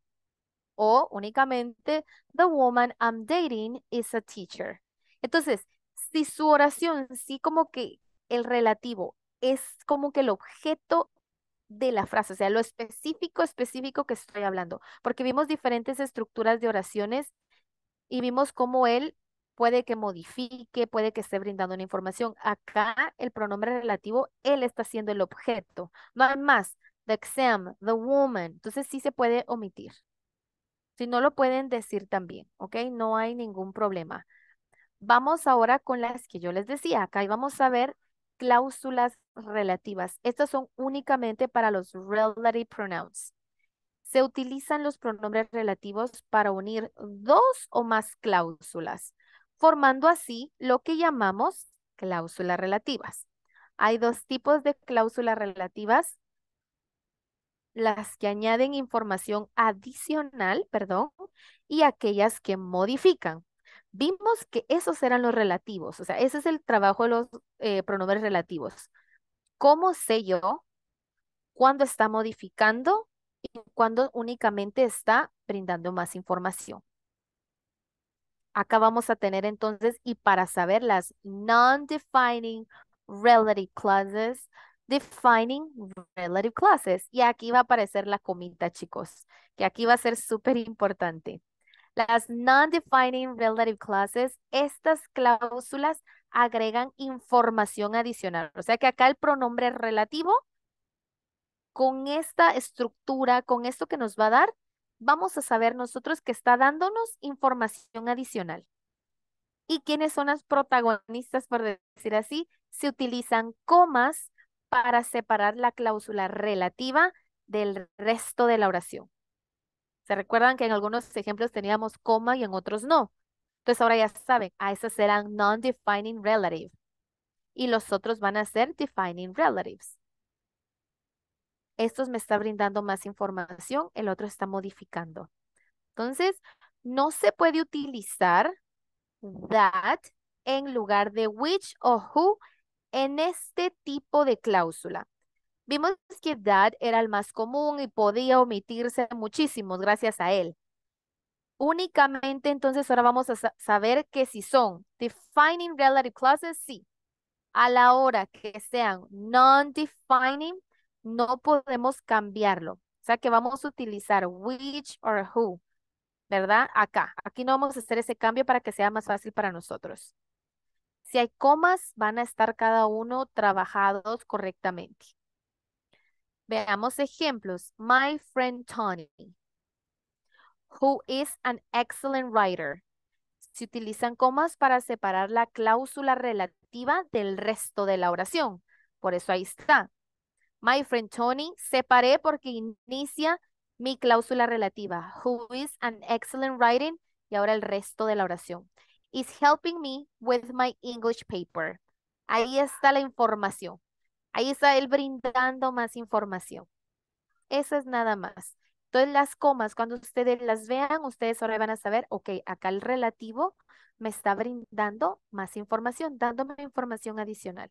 [SPEAKER 1] o únicamente the woman I'm dating is a teacher. Entonces, si su oración, sí como que el relativo es como que el objeto de la frase, o sea, lo específico, específico que estoy hablando, porque vimos diferentes estructuras de oraciones y vimos cómo él puede que modifique, puede que esté brindando una información. Acá el pronombre relativo, él está siendo el objeto. No hay más. The exam, the woman. Entonces sí se puede omitir. Si no lo pueden decir también, ¿ok? No hay ningún problema. Vamos ahora con las que yo les decía. Acá vamos a ver cláusulas relativas. Estas son únicamente para los relative pronouns. Se utilizan los pronombres relativos para unir dos o más cláusulas formando así lo que llamamos cláusulas relativas. Hay dos tipos de cláusulas relativas, las que añaden información adicional, perdón, y aquellas que modifican. Vimos que esos eran los relativos, o sea, ese es el trabajo de los eh, pronombres relativos. ¿Cómo sé yo cuándo está modificando y cuándo únicamente está brindando más información? Acá vamos a tener entonces, y para saber las non-defining relative clauses, defining relative clauses. Y aquí va a aparecer la comita, chicos, que aquí va a ser súper importante. Las non-defining relative clauses. estas cláusulas agregan información adicional. O sea que acá el pronombre relativo, con esta estructura, con esto que nos va a dar, vamos a saber nosotros que está dándonos información adicional. ¿Y quiénes son las protagonistas, por decir así? Se utilizan comas para separar la cláusula relativa del resto de la oración. ¿Se recuerdan que en algunos ejemplos teníamos coma y en otros no? Entonces ahora ya saben, a esas serán non-defining relative y los otros van a ser defining relatives. Estos me está brindando más información, el otro está modificando. Entonces, no se puede utilizar that en lugar de which o who en este tipo de cláusula. Vimos que that era el más común y podía omitirse muchísimos gracias a él. Únicamente entonces ahora vamos a saber que si son defining relative clauses, sí. A la hora que sean non-defining, no podemos cambiarlo. O sea que vamos a utilizar which or who, ¿verdad? Acá. Aquí no vamos a hacer ese cambio para que sea más fácil para nosotros. Si hay comas, van a estar cada uno trabajados correctamente. Veamos ejemplos. My friend Tony, who is an excellent writer. Se utilizan comas para separar la cláusula relativa del resto de la oración. Por eso ahí está. My friend Tony, separé porque inicia mi cláusula relativa. Who is an excellent writing. Y ahora el resto de la oración. Is helping me with my English paper. Ahí está la información. Ahí está él brindando más información. Eso es nada más. Entonces las comas, cuando ustedes las vean, ustedes ahora van a saber, ok, acá el relativo me está brindando más información, dándome información adicional.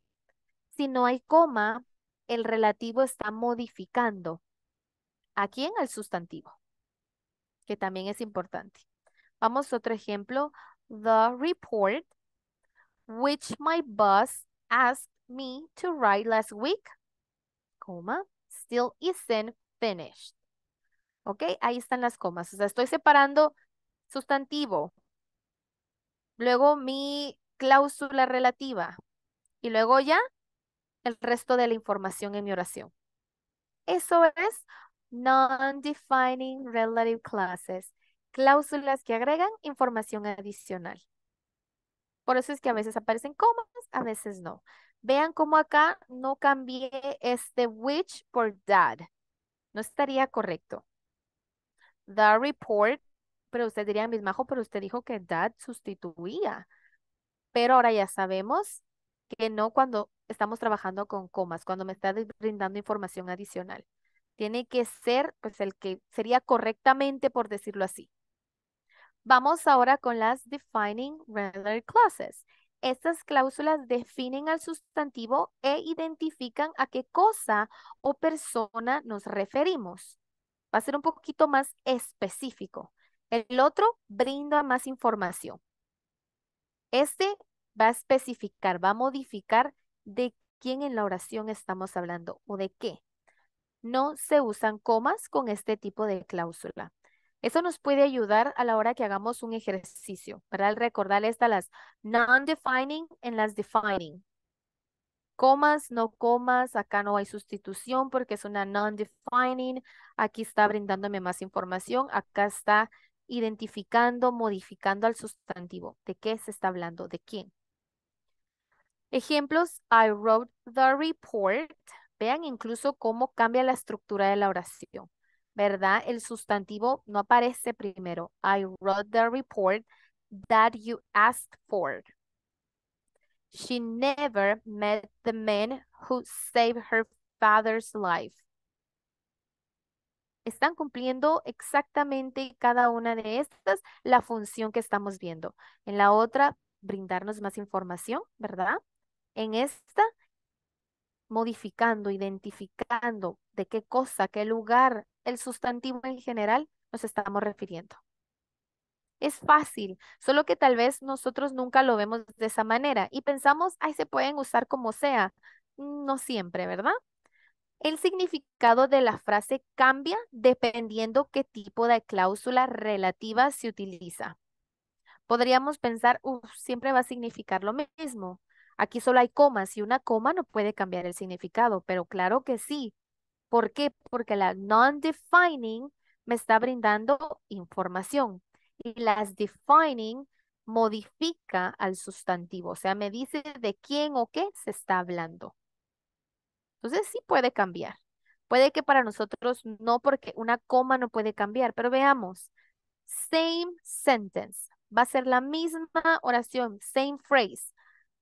[SPEAKER 1] Si no hay coma, el relativo está modificando. ¿A quién? Al sustantivo, que también es importante. Vamos a otro ejemplo. The report which my boss asked me to write last week, coma, still isn't finished. ¿Ok? Ahí están las comas. O sea, estoy separando sustantivo. Luego mi cláusula relativa. Y luego ya el resto de la información en mi oración. Eso es non-defining relative clauses, cláusulas que agregan información adicional. Por eso es que a veces aparecen comas, a veces no. Vean cómo acá no cambié este which por that. No estaría correcto. The report, pero usted diría, mismajo, pero usted dijo que that sustituía. Pero ahora ya sabemos que no cuando estamos trabajando con comas, cuando me está brindando información adicional. Tiene que ser, pues, el que sería correctamente, por decirlo así. Vamos ahora con las defining regular clauses. Estas cláusulas definen al sustantivo e identifican a qué cosa o persona nos referimos. Va a ser un poquito más específico. El otro brinda más información. Este va a especificar, va a modificar de quién en la oración estamos hablando o de qué. No se usan comas con este tipo de cláusula. Eso nos puede ayudar a la hora que hagamos un ejercicio, para el recordar estas las non-defining en las defining. Comas, no comas, acá no hay sustitución porque es una non-defining. Aquí está brindándome más información, acá está identificando, modificando al sustantivo. ¿De qué se está hablando? ¿De quién? Ejemplos, I wrote the report. Vean incluso cómo cambia la estructura de la oración, ¿verdad? El sustantivo no aparece primero. I wrote the report that you asked for. She never met the man who saved her father's life. Están cumpliendo exactamente cada una de estas la función que estamos viendo. En la otra, brindarnos más información, ¿verdad? en esta, modificando, identificando de qué cosa, qué lugar, el sustantivo en general nos estamos refiriendo. Es fácil, solo que tal vez nosotros nunca lo vemos de esa manera y pensamos, ay, se pueden usar como sea. No siempre, ¿verdad? El significado de la frase cambia dependiendo qué tipo de cláusula relativa se utiliza. Podríamos pensar, siempre va a significar lo mismo, Aquí solo hay comas y una coma no puede cambiar el significado, pero claro que sí. ¿Por qué? Porque la non-defining me está brindando información y las defining modifica al sustantivo, o sea, me dice de quién o qué se está hablando. Entonces sí puede cambiar. Puede que para nosotros no, porque una coma no puede cambiar, pero veamos. Same sentence. Va a ser la misma oración, same phrase.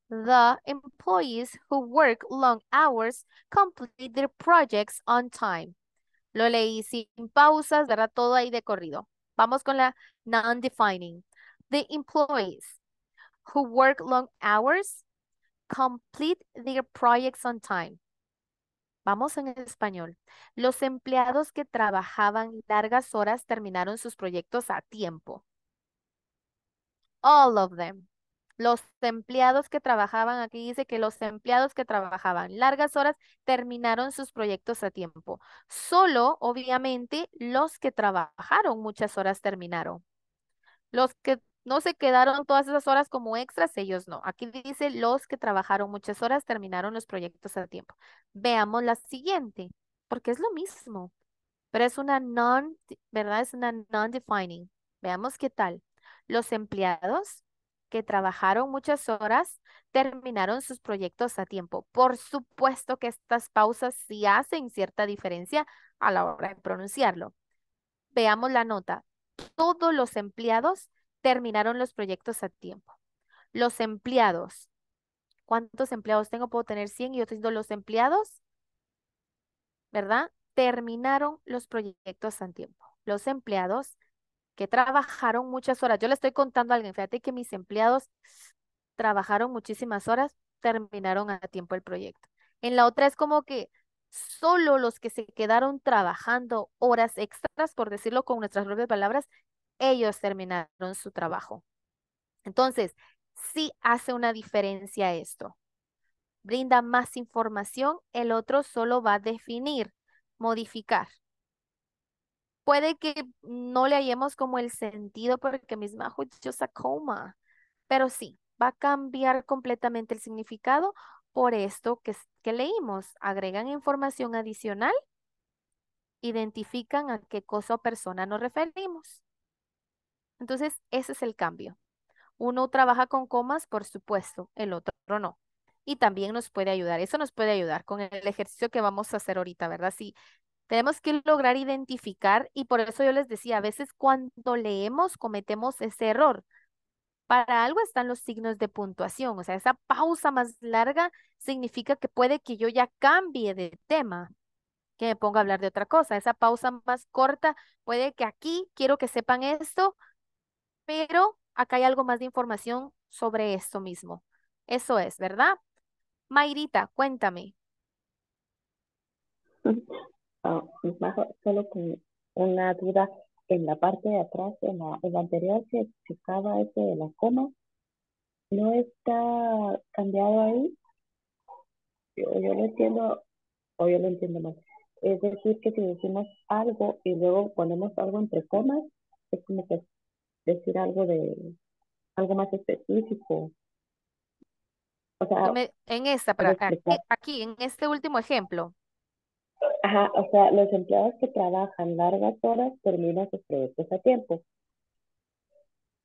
[SPEAKER 1] The employees who work long hours complete their projects on time. Lo leí sin pausas, dará todo ahí de corrido. Vamos con la non-defining. The employees who work long hours complete their projects on time. Vamos en español. Los empleados que trabajaban largas horas terminaron sus proyectos a tiempo. All of them los empleados que trabajaban, aquí dice que los empleados que trabajaban largas horas terminaron sus proyectos a tiempo. Solo, obviamente, los que trabajaron muchas horas terminaron. Los que no se quedaron todas esas horas como extras, ellos no. Aquí dice los que trabajaron muchas horas terminaron los proyectos a tiempo. Veamos la siguiente, porque es lo mismo, pero es una non, ¿verdad? Es una non-defining. Veamos qué tal. Los empleados que trabajaron muchas horas, terminaron sus proyectos a tiempo. Por supuesto que estas pausas sí hacen cierta diferencia a la hora de pronunciarlo. Veamos la nota. Todos los empleados terminaron los proyectos a tiempo. Los empleados. ¿Cuántos empleados tengo? Puedo tener 100 y yo tengo los empleados, ¿verdad? Terminaron los proyectos a tiempo. Los empleados que trabajaron muchas horas. Yo le estoy contando a alguien, fíjate que mis empleados trabajaron muchísimas horas, terminaron a tiempo el proyecto. En la otra es como que solo los que se quedaron trabajando horas extras, por decirlo con nuestras propias palabras, ellos terminaron su trabajo. Entonces, sí hace una diferencia esto. Brinda más información, el otro solo va a definir, modificar puede que no le hallemos como el sentido porque misma it's just a coma, pero sí, va a cambiar completamente el significado por esto que, que leímos. Agregan información adicional, identifican a qué cosa o persona nos referimos. Entonces, ese es el cambio. Uno trabaja con comas, por supuesto, el otro no. Y también nos puede ayudar, eso nos puede ayudar con el ejercicio que vamos a hacer ahorita, ¿verdad? Sí. Tenemos que lograr identificar y por eso yo les decía, a veces cuando leemos cometemos ese error. Para algo están los signos de puntuación, o sea, esa pausa más larga significa que puede que yo ya cambie de tema, que me ponga a hablar de otra cosa. Esa pausa más corta puede que aquí quiero que sepan esto, pero acá hay algo más de información sobre esto mismo. Eso es, ¿verdad? Mayrita, cuéntame.
[SPEAKER 2] Ah, solo con una duda en la parte de atrás, en la, la anterior que explicaba ese de la coma, ¿no está cambiado ahí? Yo, yo lo entiendo, o yo lo entiendo mal. Es decir, que si decimos algo y luego ponemos algo entre comas, es como que decir algo de algo más específico. O sea,
[SPEAKER 1] en esta, para, eh, aquí, en este último ejemplo,
[SPEAKER 2] Ajá, o sea, los empleados que trabajan largas horas terminan sus proyectos a tiempo.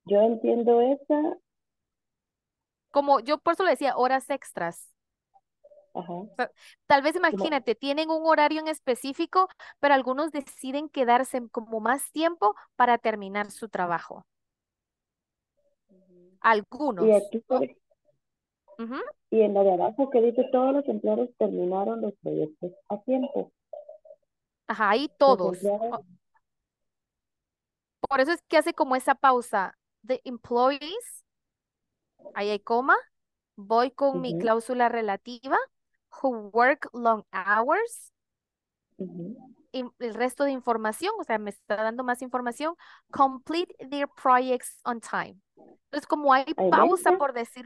[SPEAKER 2] Yo entiendo esa.
[SPEAKER 1] Como yo por eso lo decía, horas extras. Ajá. tal vez imagínate, tienen un horario en específico, pero algunos deciden quedarse como más tiempo para terminar su trabajo. Algunos. Y,
[SPEAKER 2] y en lo de abajo que dice, todos los empleados terminaron los proyectos a tiempo.
[SPEAKER 1] Ajá, ahí todos. Por eso es que hace como esa pausa. The employees, ahí hay coma, voy con mi cláusula relativa, who work long hours, y el resto de información, o sea, me está dando más información, complete their projects on time. Entonces, como hay pausa por decir...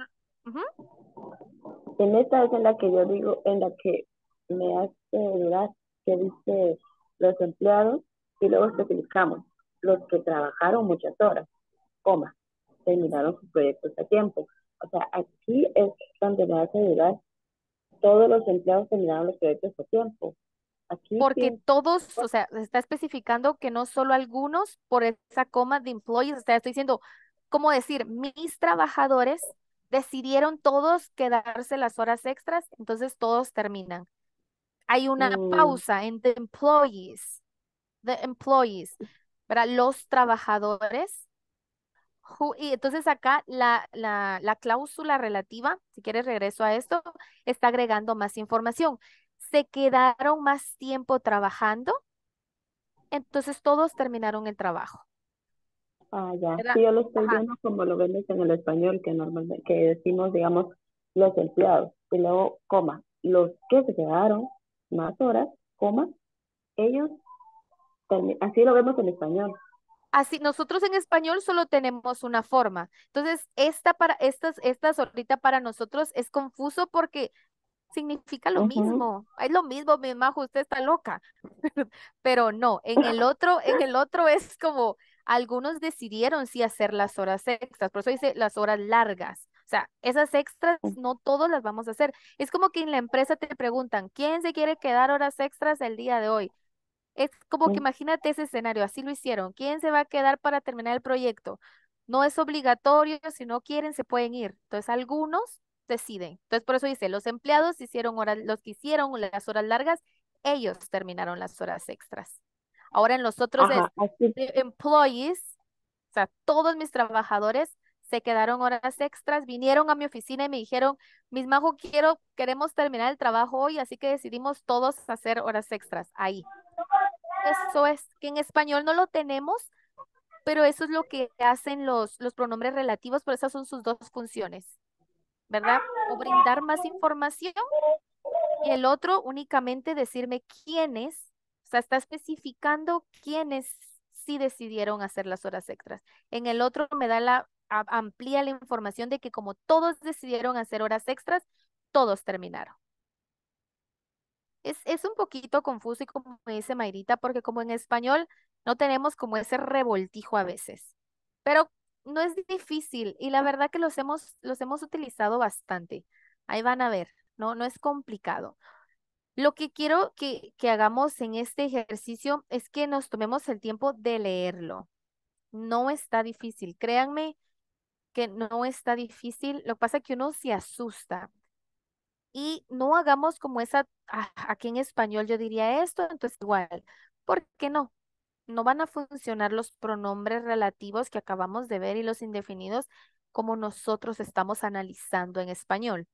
[SPEAKER 2] En esta es en la que yo digo, en la que me hace ¿verdad? que dice los empleados y luego especificamos los que trabajaron muchas horas, coma, terminaron sus proyectos a tiempo. O sea, aquí es donde me hace llegar todos los empleados terminaron los proyectos a tiempo.
[SPEAKER 1] Aquí Porque todos, o sea, está especificando que no solo algunos por esa coma de employees, o sea, estoy diciendo, ¿cómo decir? Mis trabajadores decidieron todos quedarse las horas extras, entonces todos terminan. Hay una mm. pausa entre employees, the employees, para Los trabajadores. Who, y entonces acá la, la, la cláusula relativa, si quieres regreso a esto, está agregando más información. Se quedaron más tiempo trabajando, entonces todos terminaron el trabajo.
[SPEAKER 2] Ah, ya. yo lo estoy viendo como lo vemos en el español, que normalmente que decimos, digamos, los empleados, y luego, coma, los que se quedaron más horas, coma, ellos, así lo vemos en español.
[SPEAKER 1] Así, nosotros en español solo tenemos una forma. Entonces, esta para, estas, estas ahorita para nosotros es confuso porque significa lo mismo. Es lo mismo, mi majo, usted está loca. Pero no, en el otro, en el otro es como algunos decidieron sí hacer las horas extras, por eso dice las horas largas, o sea, esas extras mm. no todos las vamos a hacer. Es como que en la empresa te preguntan, ¿quién se quiere quedar horas extras el día de hoy? Es como que mm. imagínate ese escenario, así lo hicieron. ¿Quién se va a quedar para terminar el proyecto? No es obligatorio, si no quieren se pueden ir. Entonces, algunos deciden. Entonces, por eso dice, los empleados hicieron horas, los que hicieron las horas largas, ellos terminaron las horas extras. Ahora en los otros employees, o sea, todos mis trabajadores se quedaron horas extras, vinieron a mi oficina y me dijeron, mis majo, quiero, queremos terminar el trabajo hoy, así que decidimos todos hacer horas extras ahí. Eso es que en español no lo tenemos, pero eso es lo que hacen los, los pronombres relativos, pero esas son sus dos funciones, ¿verdad? O brindar más información y el otro únicamente decirme quiénes, o sea, está especificando quiénes sí decidieron hacer las horas extras. En el otro me da la amplía la información de que como todos decidieron hacer horas extras, todos terminaron. Es, es un poquito confuso y como dice Mayrita, porque como en español no tenemos como ese revoltijo a veces, pero no es difícil y la verdad que los hemos, los hemos utilizado bastante. Ahí van a ver, no, no es complicado. Lo que quiero que, que, hagamos en este ejercicio es que nos tomemos el tiempo de leerlo. No está difícil, créanme, no está difícil. Lo que pasa es que uno se asusta y no hagamos como esa, ah, aquí en español yo diría esto, entonces igual, ¿por qué no? No van a funcionar los pronombres relativos que acabamos de ver y los indefinidos como nosotros estamos analizando en español.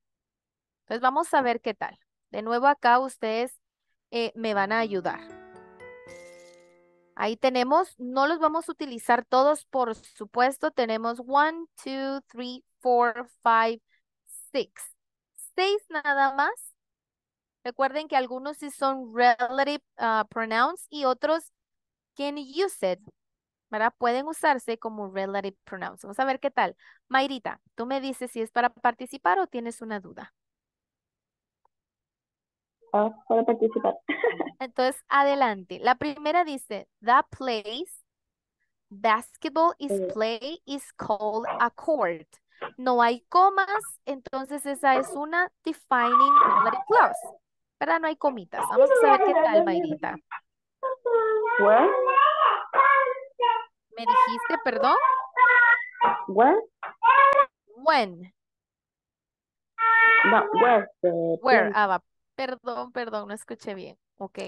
[SPEAKER 1] Entonces vamos a ver qué tal. De nuevo acá ustedes eh, me van a ayudar. Ahí tenemos, no los vamos a utilizar todos, por supuesto. Tenemos 1, 2, 3, 4, 5, 6. 6 nada más. Recuerden que algunos sí son relative ah, pronouns y otros can use it. ¿verdad? Pueden usarse como relative pronouns. Vamos a ver qué tal. Mayrita, tú me dices si es para participar o tienes una duda
[SPEAKER 2] para participar.
[SPEAKER 1] Entonces, adelante. La primera dice, The place basketball is eh. play is called a court. No hay comas, entonces esa es una defining clause. ¿Verdad? No hay comitas. Vamos a saber qué tal, Mayrita. What? ¿Me dijiste, perdón? What? When.
[SPEAKER 2] No, where. Eh, where,
[SPEAKER 1] Perdón, perdón, no escuché bien. Ok.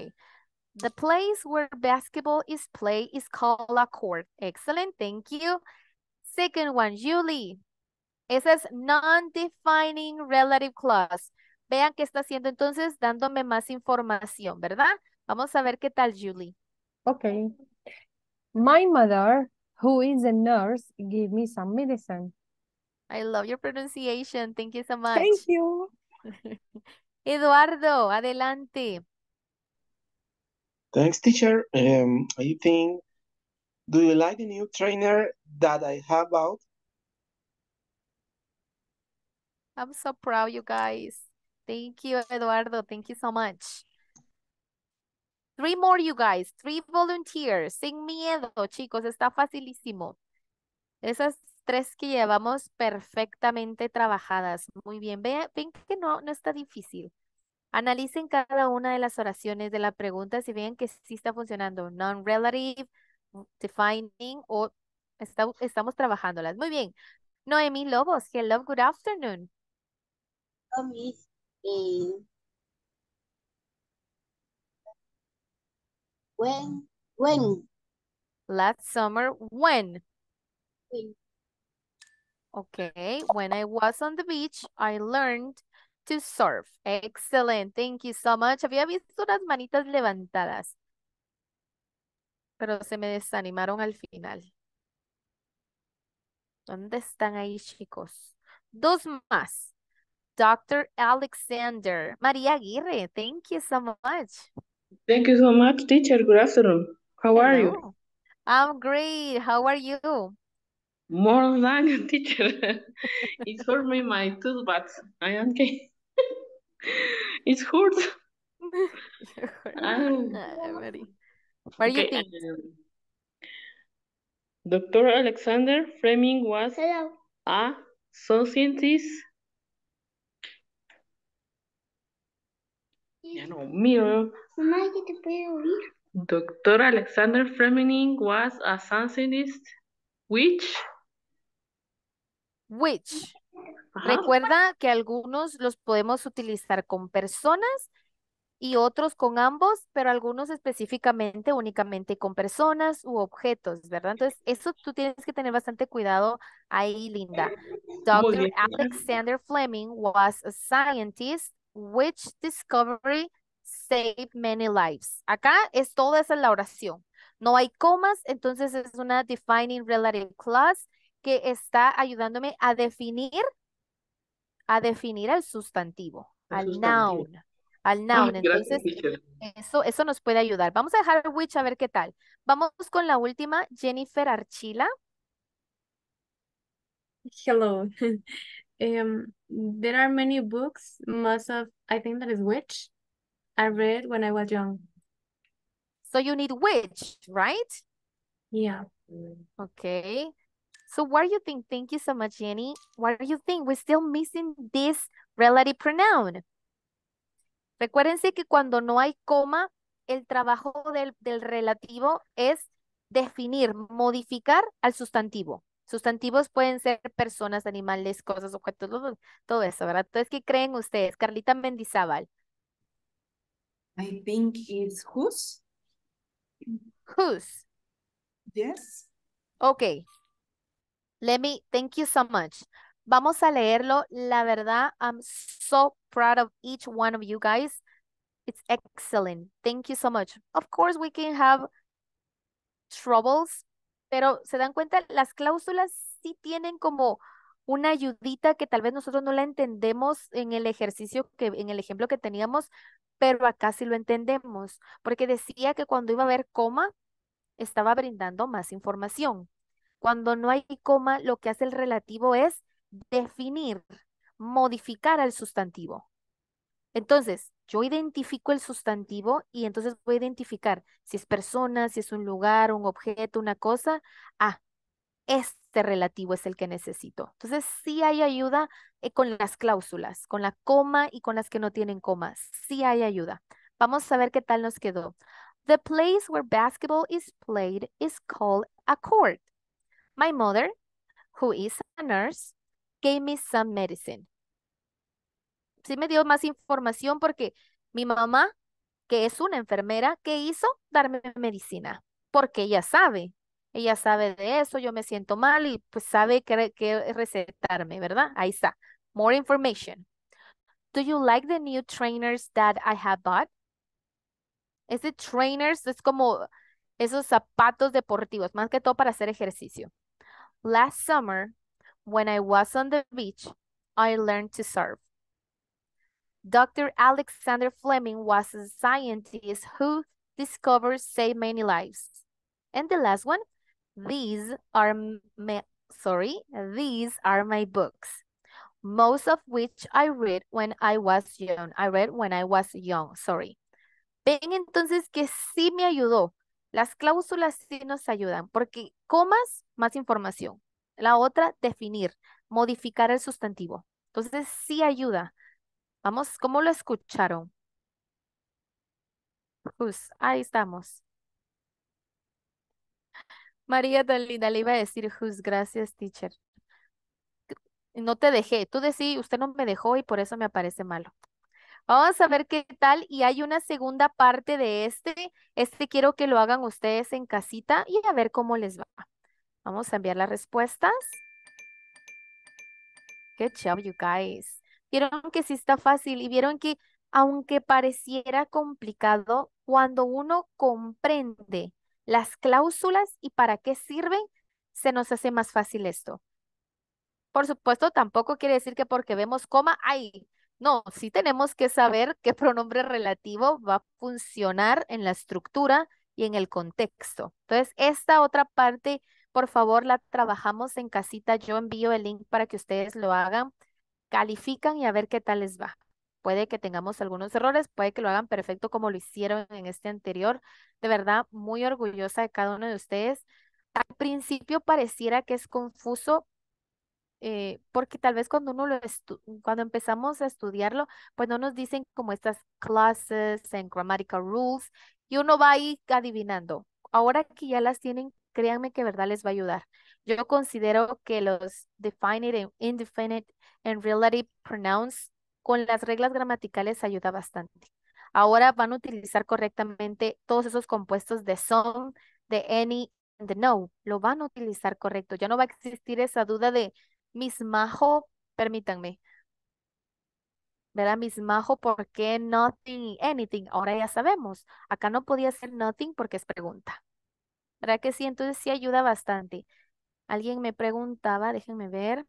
[SPEAKER 1] The place where basketball is played is called a court. Excellent, thank you. Second one, Julie. It says non-defining relative clause. Vean qué está haciendo entonces, dándome más información, ¿verdad? Vamos a ver qué tal, Julie. Ok.
[SPEAKER 2] My mother, who is a nurse, gave me some medicine.
[SPEAKER 1] I love your pronunciation. Thank you so much. Thank you. Eduardo, adelante.
[SPEAKER 2] Thanks, teacher. Um, I think, do you like the new trainer that I have out?
[SPEAKER 1] I'm so proud, you guys. Thank you, Eduardo. Thank you so much. Three more, you guys. Three volunteers. Sin miedo, chicos. Está facilísimo. Esas tres que llevamos perfectamente trabajadas. Muy bien. Vean, ven que no, no está difícil. Analicen cada una de las oraciones de la pregunta si ven que sí está funcionando. Non-relative, defining o está, estamos trabajándolas. Muy bien. Noemi Lobos, hello, good afternoon. Oh, eh. when, when? Last summer, when? When. Okay, when I was on the beach, I learned to surf. Excellent. Thank you so much. Había visto unas manitas levantadas, pero se me desanimaron al final. ¿Dónde están ahí, chicos? Dos más. Dr. Alexander. María Aguirre, thank you so much.
[SPEAKER 2] Thank you so much, teacher. Good afternoon. How are you?
[SPEAKER 1] I'm great. How are you?
[SPEAKER 2] More than teacher. it's for me my toothbats. I am okay. it's hurt. um, uh, ready.
[SPEAKER 1] What do you think? Um,
[SPEAKER 2] Dr. Alexander Fleming was Hello. a scientist. Ya no miro. Mamá, ¿qué te puedo oír? Dr. Alexander Fleming
[SPEAKER 1] was a scientist which which Recuerda que algunos los podemos utilizar con personas y otros con ambos, pero algunos específicamente únicamente con personas u objetos, ¿verdad? Entonces, eso tú tienes que tener bastante cuidado ahí, Linda. Dr. Alexander Fleming was a scientist which discovery saved many lives. Acá es toda esa la oración. No hay comas, entonces es una defining relative clause que está ayudándome a definir, a definir al sustantivo, al noun, al noun. Entonces, eso, eso nos puede ayudar. Vamos a dejar which a ver qué tal. Vamos con la última, Jennifer Archila. Hello. Em, there are many books, most of, I think that is which, I read when I was young. So you need which, right? Yeah. Mm. Okay. So what do you think? Thank you so much, Jenny. What do you think? We're still missing this relative pronoun. Recuérdense que cuando no hay coma, el trabajo del, del relativo es definir, modificar al sustantivo. Sustantivos pueden ser personas, animales, cosas, objetos, todo eso, ¿verdad? Entonces, ¿qué creen ustedes? Carlita Mendizábal. I think it's whose. Whose. Yes. Okay. Let me, thank you so much. Vamos a leerlo. La verdad, I'm so proud of each one of you guys. It's excellent. Thank you so much. Of course, we can have troubles, pero se dan cuenta, las cláusulas sí tienen como una ayudita que tal vez nosotros no la entendemos en el ejercicio que en el ejemplo que teníamos, pero acá sí lo entendemos, porque decía que cuando iba a haber coma estaba brindando más información. Cuando no hay coma, lo que hace el relativo es definir, modificar al sustantivo. Entonces, yo identifico el sustantivo y entonces voy a identificar si es persona, si es un lugar, un objeto, una cosa. Ah, este relativo es el que necesito. Entonces, sí hay ayuda eh, con las cláusulas, con la coma y con las que no tienen coma. Sí hay ayuda. Vamos a ver qué tal nos quedó. The place where basketball is played is called a court. My mother, who is a nurse, gave me some medicine. Sí me dio más información porque mi mamá, que es una enfermera, ¿qué hizo? Darme medicina, porque ella sabe, ella sabe de eso, yo me siento mal y pues sabe qué, qué recetarme, ¿verdad? Ahí está. More information. Do you like the new trainers that I have bought? de trainers es como esos zapatos deportivos, más que todo para hacer ejercicio. Last summer, when I was on the beach, I learned to surf. Dr. Alexander Fleming was a scientist who discovered saved many lives. And the last one, these are my, sorry, these are my books, most of which I read when I was young. I read when I was young, sorry. Ven entonces que sí me ayudó Las cláusulas sí nos ayudan porque comas más información. La otra, definir, modificar el sustantivo. Entonces sí ayuda. Vamos, ¿cómo lo escucharon? Pues ahí estamos. María tan linda, le iba a decir, Who's, gracias, teacher. No te dejé, tú decís, usted no me dejó y por eso me aparece malo. Vamos a ver qué tal y hay una segunda parte de este. Este quiero que lo hagan ustedes en casita y a ver cómo les va. Vamos a enviar las respuestas. Good job, you guys. Vieron que sí está fácil y vieron que aunque pareciera complicado, cuando uno comprende las cláusulas y para qué sirven, se nos hace más fácil esto. Por supuesto, tampoco quiere decir que porque vemos coma, ay, no, sí tenemos que saber qué pronombre relativo va a funcionar en la estructura y en el contexto. Entonces, esta otra parte, por favor, la trabajamos en casita. Yo envío el link para que ustedes lo hagan. Califican y a ver qué tal les va. Puede que tengamos algunos errores, puede que lo hagan perfecto como lo hicieron en este anterior. De verdad, muy orgullosa de cada uno de ustedes. Al principio pareciera que es confuso, eh, porque tal vez cuando uno lo cuando empezamos a estudiarlo, pues no nos dicen como estas clases and grammatical rules y uno va ahí adivinando. Ahora que ya las tienen, créanme que verdad les va a ayudar. Yo considero que los definite and indefinite and relative pronouns con las reglas gramaticales ayuda bastante. Ahora van a utilizar correctamente todos esos compuestos de some, de any, de no. Lo van a utilizar correcto. Ya no va a existir esa duda de Majo, permítanme. ¿Verdad? Majo? ¿por qué nothing, anything? Ahora ya sabemos. Acá no podía ser nothing porque es pregunta. ¿Verdad que sí? Entonces sí ayuda bastante. Alguien me preguntaba, déjenme ver.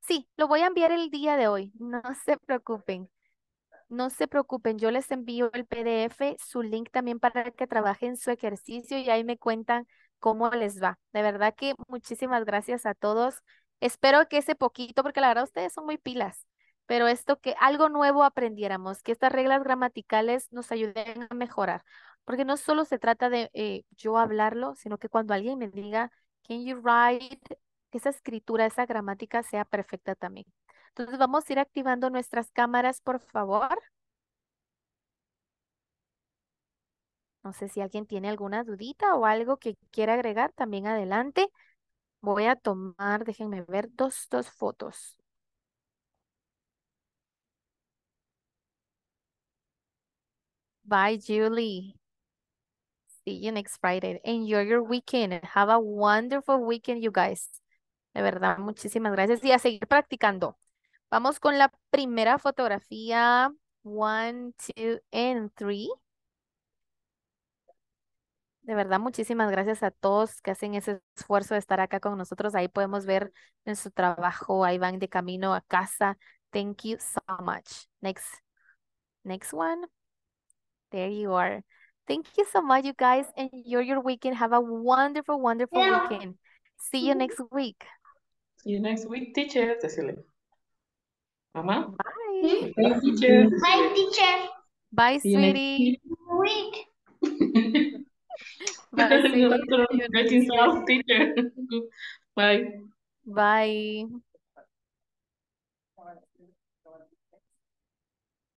[SPEAKER 1] Sí, lo voy a enviar el día de hoy. No se preocupen. No se preocupen, yo les envío el PDF, su link también para que trabajen su ejercicio y ahí me cuentan cómo les va. De verdad que muchísimas gracias a todos. Espero que ese poquito, porque la verdad ustedes son muy pilas, pero esto que algo nuevo aprendiéramos, que estas reglas gramaticales nos ayuden a mejorar, porque no solo se trata de eh, yo hablarlo, sino que cuando alguien me diga, can you write, que esa escritura, esa gramática sea perfecta también. Entonces vamos a ir activando nuestras cámaras, por favor. No sé si alguien tiene alguna dudita o algo que quiera agregar, también adelante. Voy a tomar, déjenme ver, dos, dos fotos. Bye, Julie. See you next Friday. Enjoy your weekend. Have a wonderful weekend, you guys. De verdad, muchísimas gracias. Y a seguir practicando. Vamos con la primera fotografía. One, two, and three. De verdad, muchísimas gracias a todos que hacen ese esfuerzo de estar acá con nosotros. Ahí podemos ver en su trabajo, ahí van de camino a casa. Thank you so much. Next, next one. There you are. Thank you so much, you guys. Enjoy your weekend. Have a wonderful, wonderful weekend. See you next week. See you next week, teacher.
[SPEAKER 2] Mamá. Bye. Bye, teacher.
[SPEAKER 1] Bye, teacher. Bye,
[SPEAKER 2] sweetie. Bye.
[SPEAKER 1] Bye. Bye.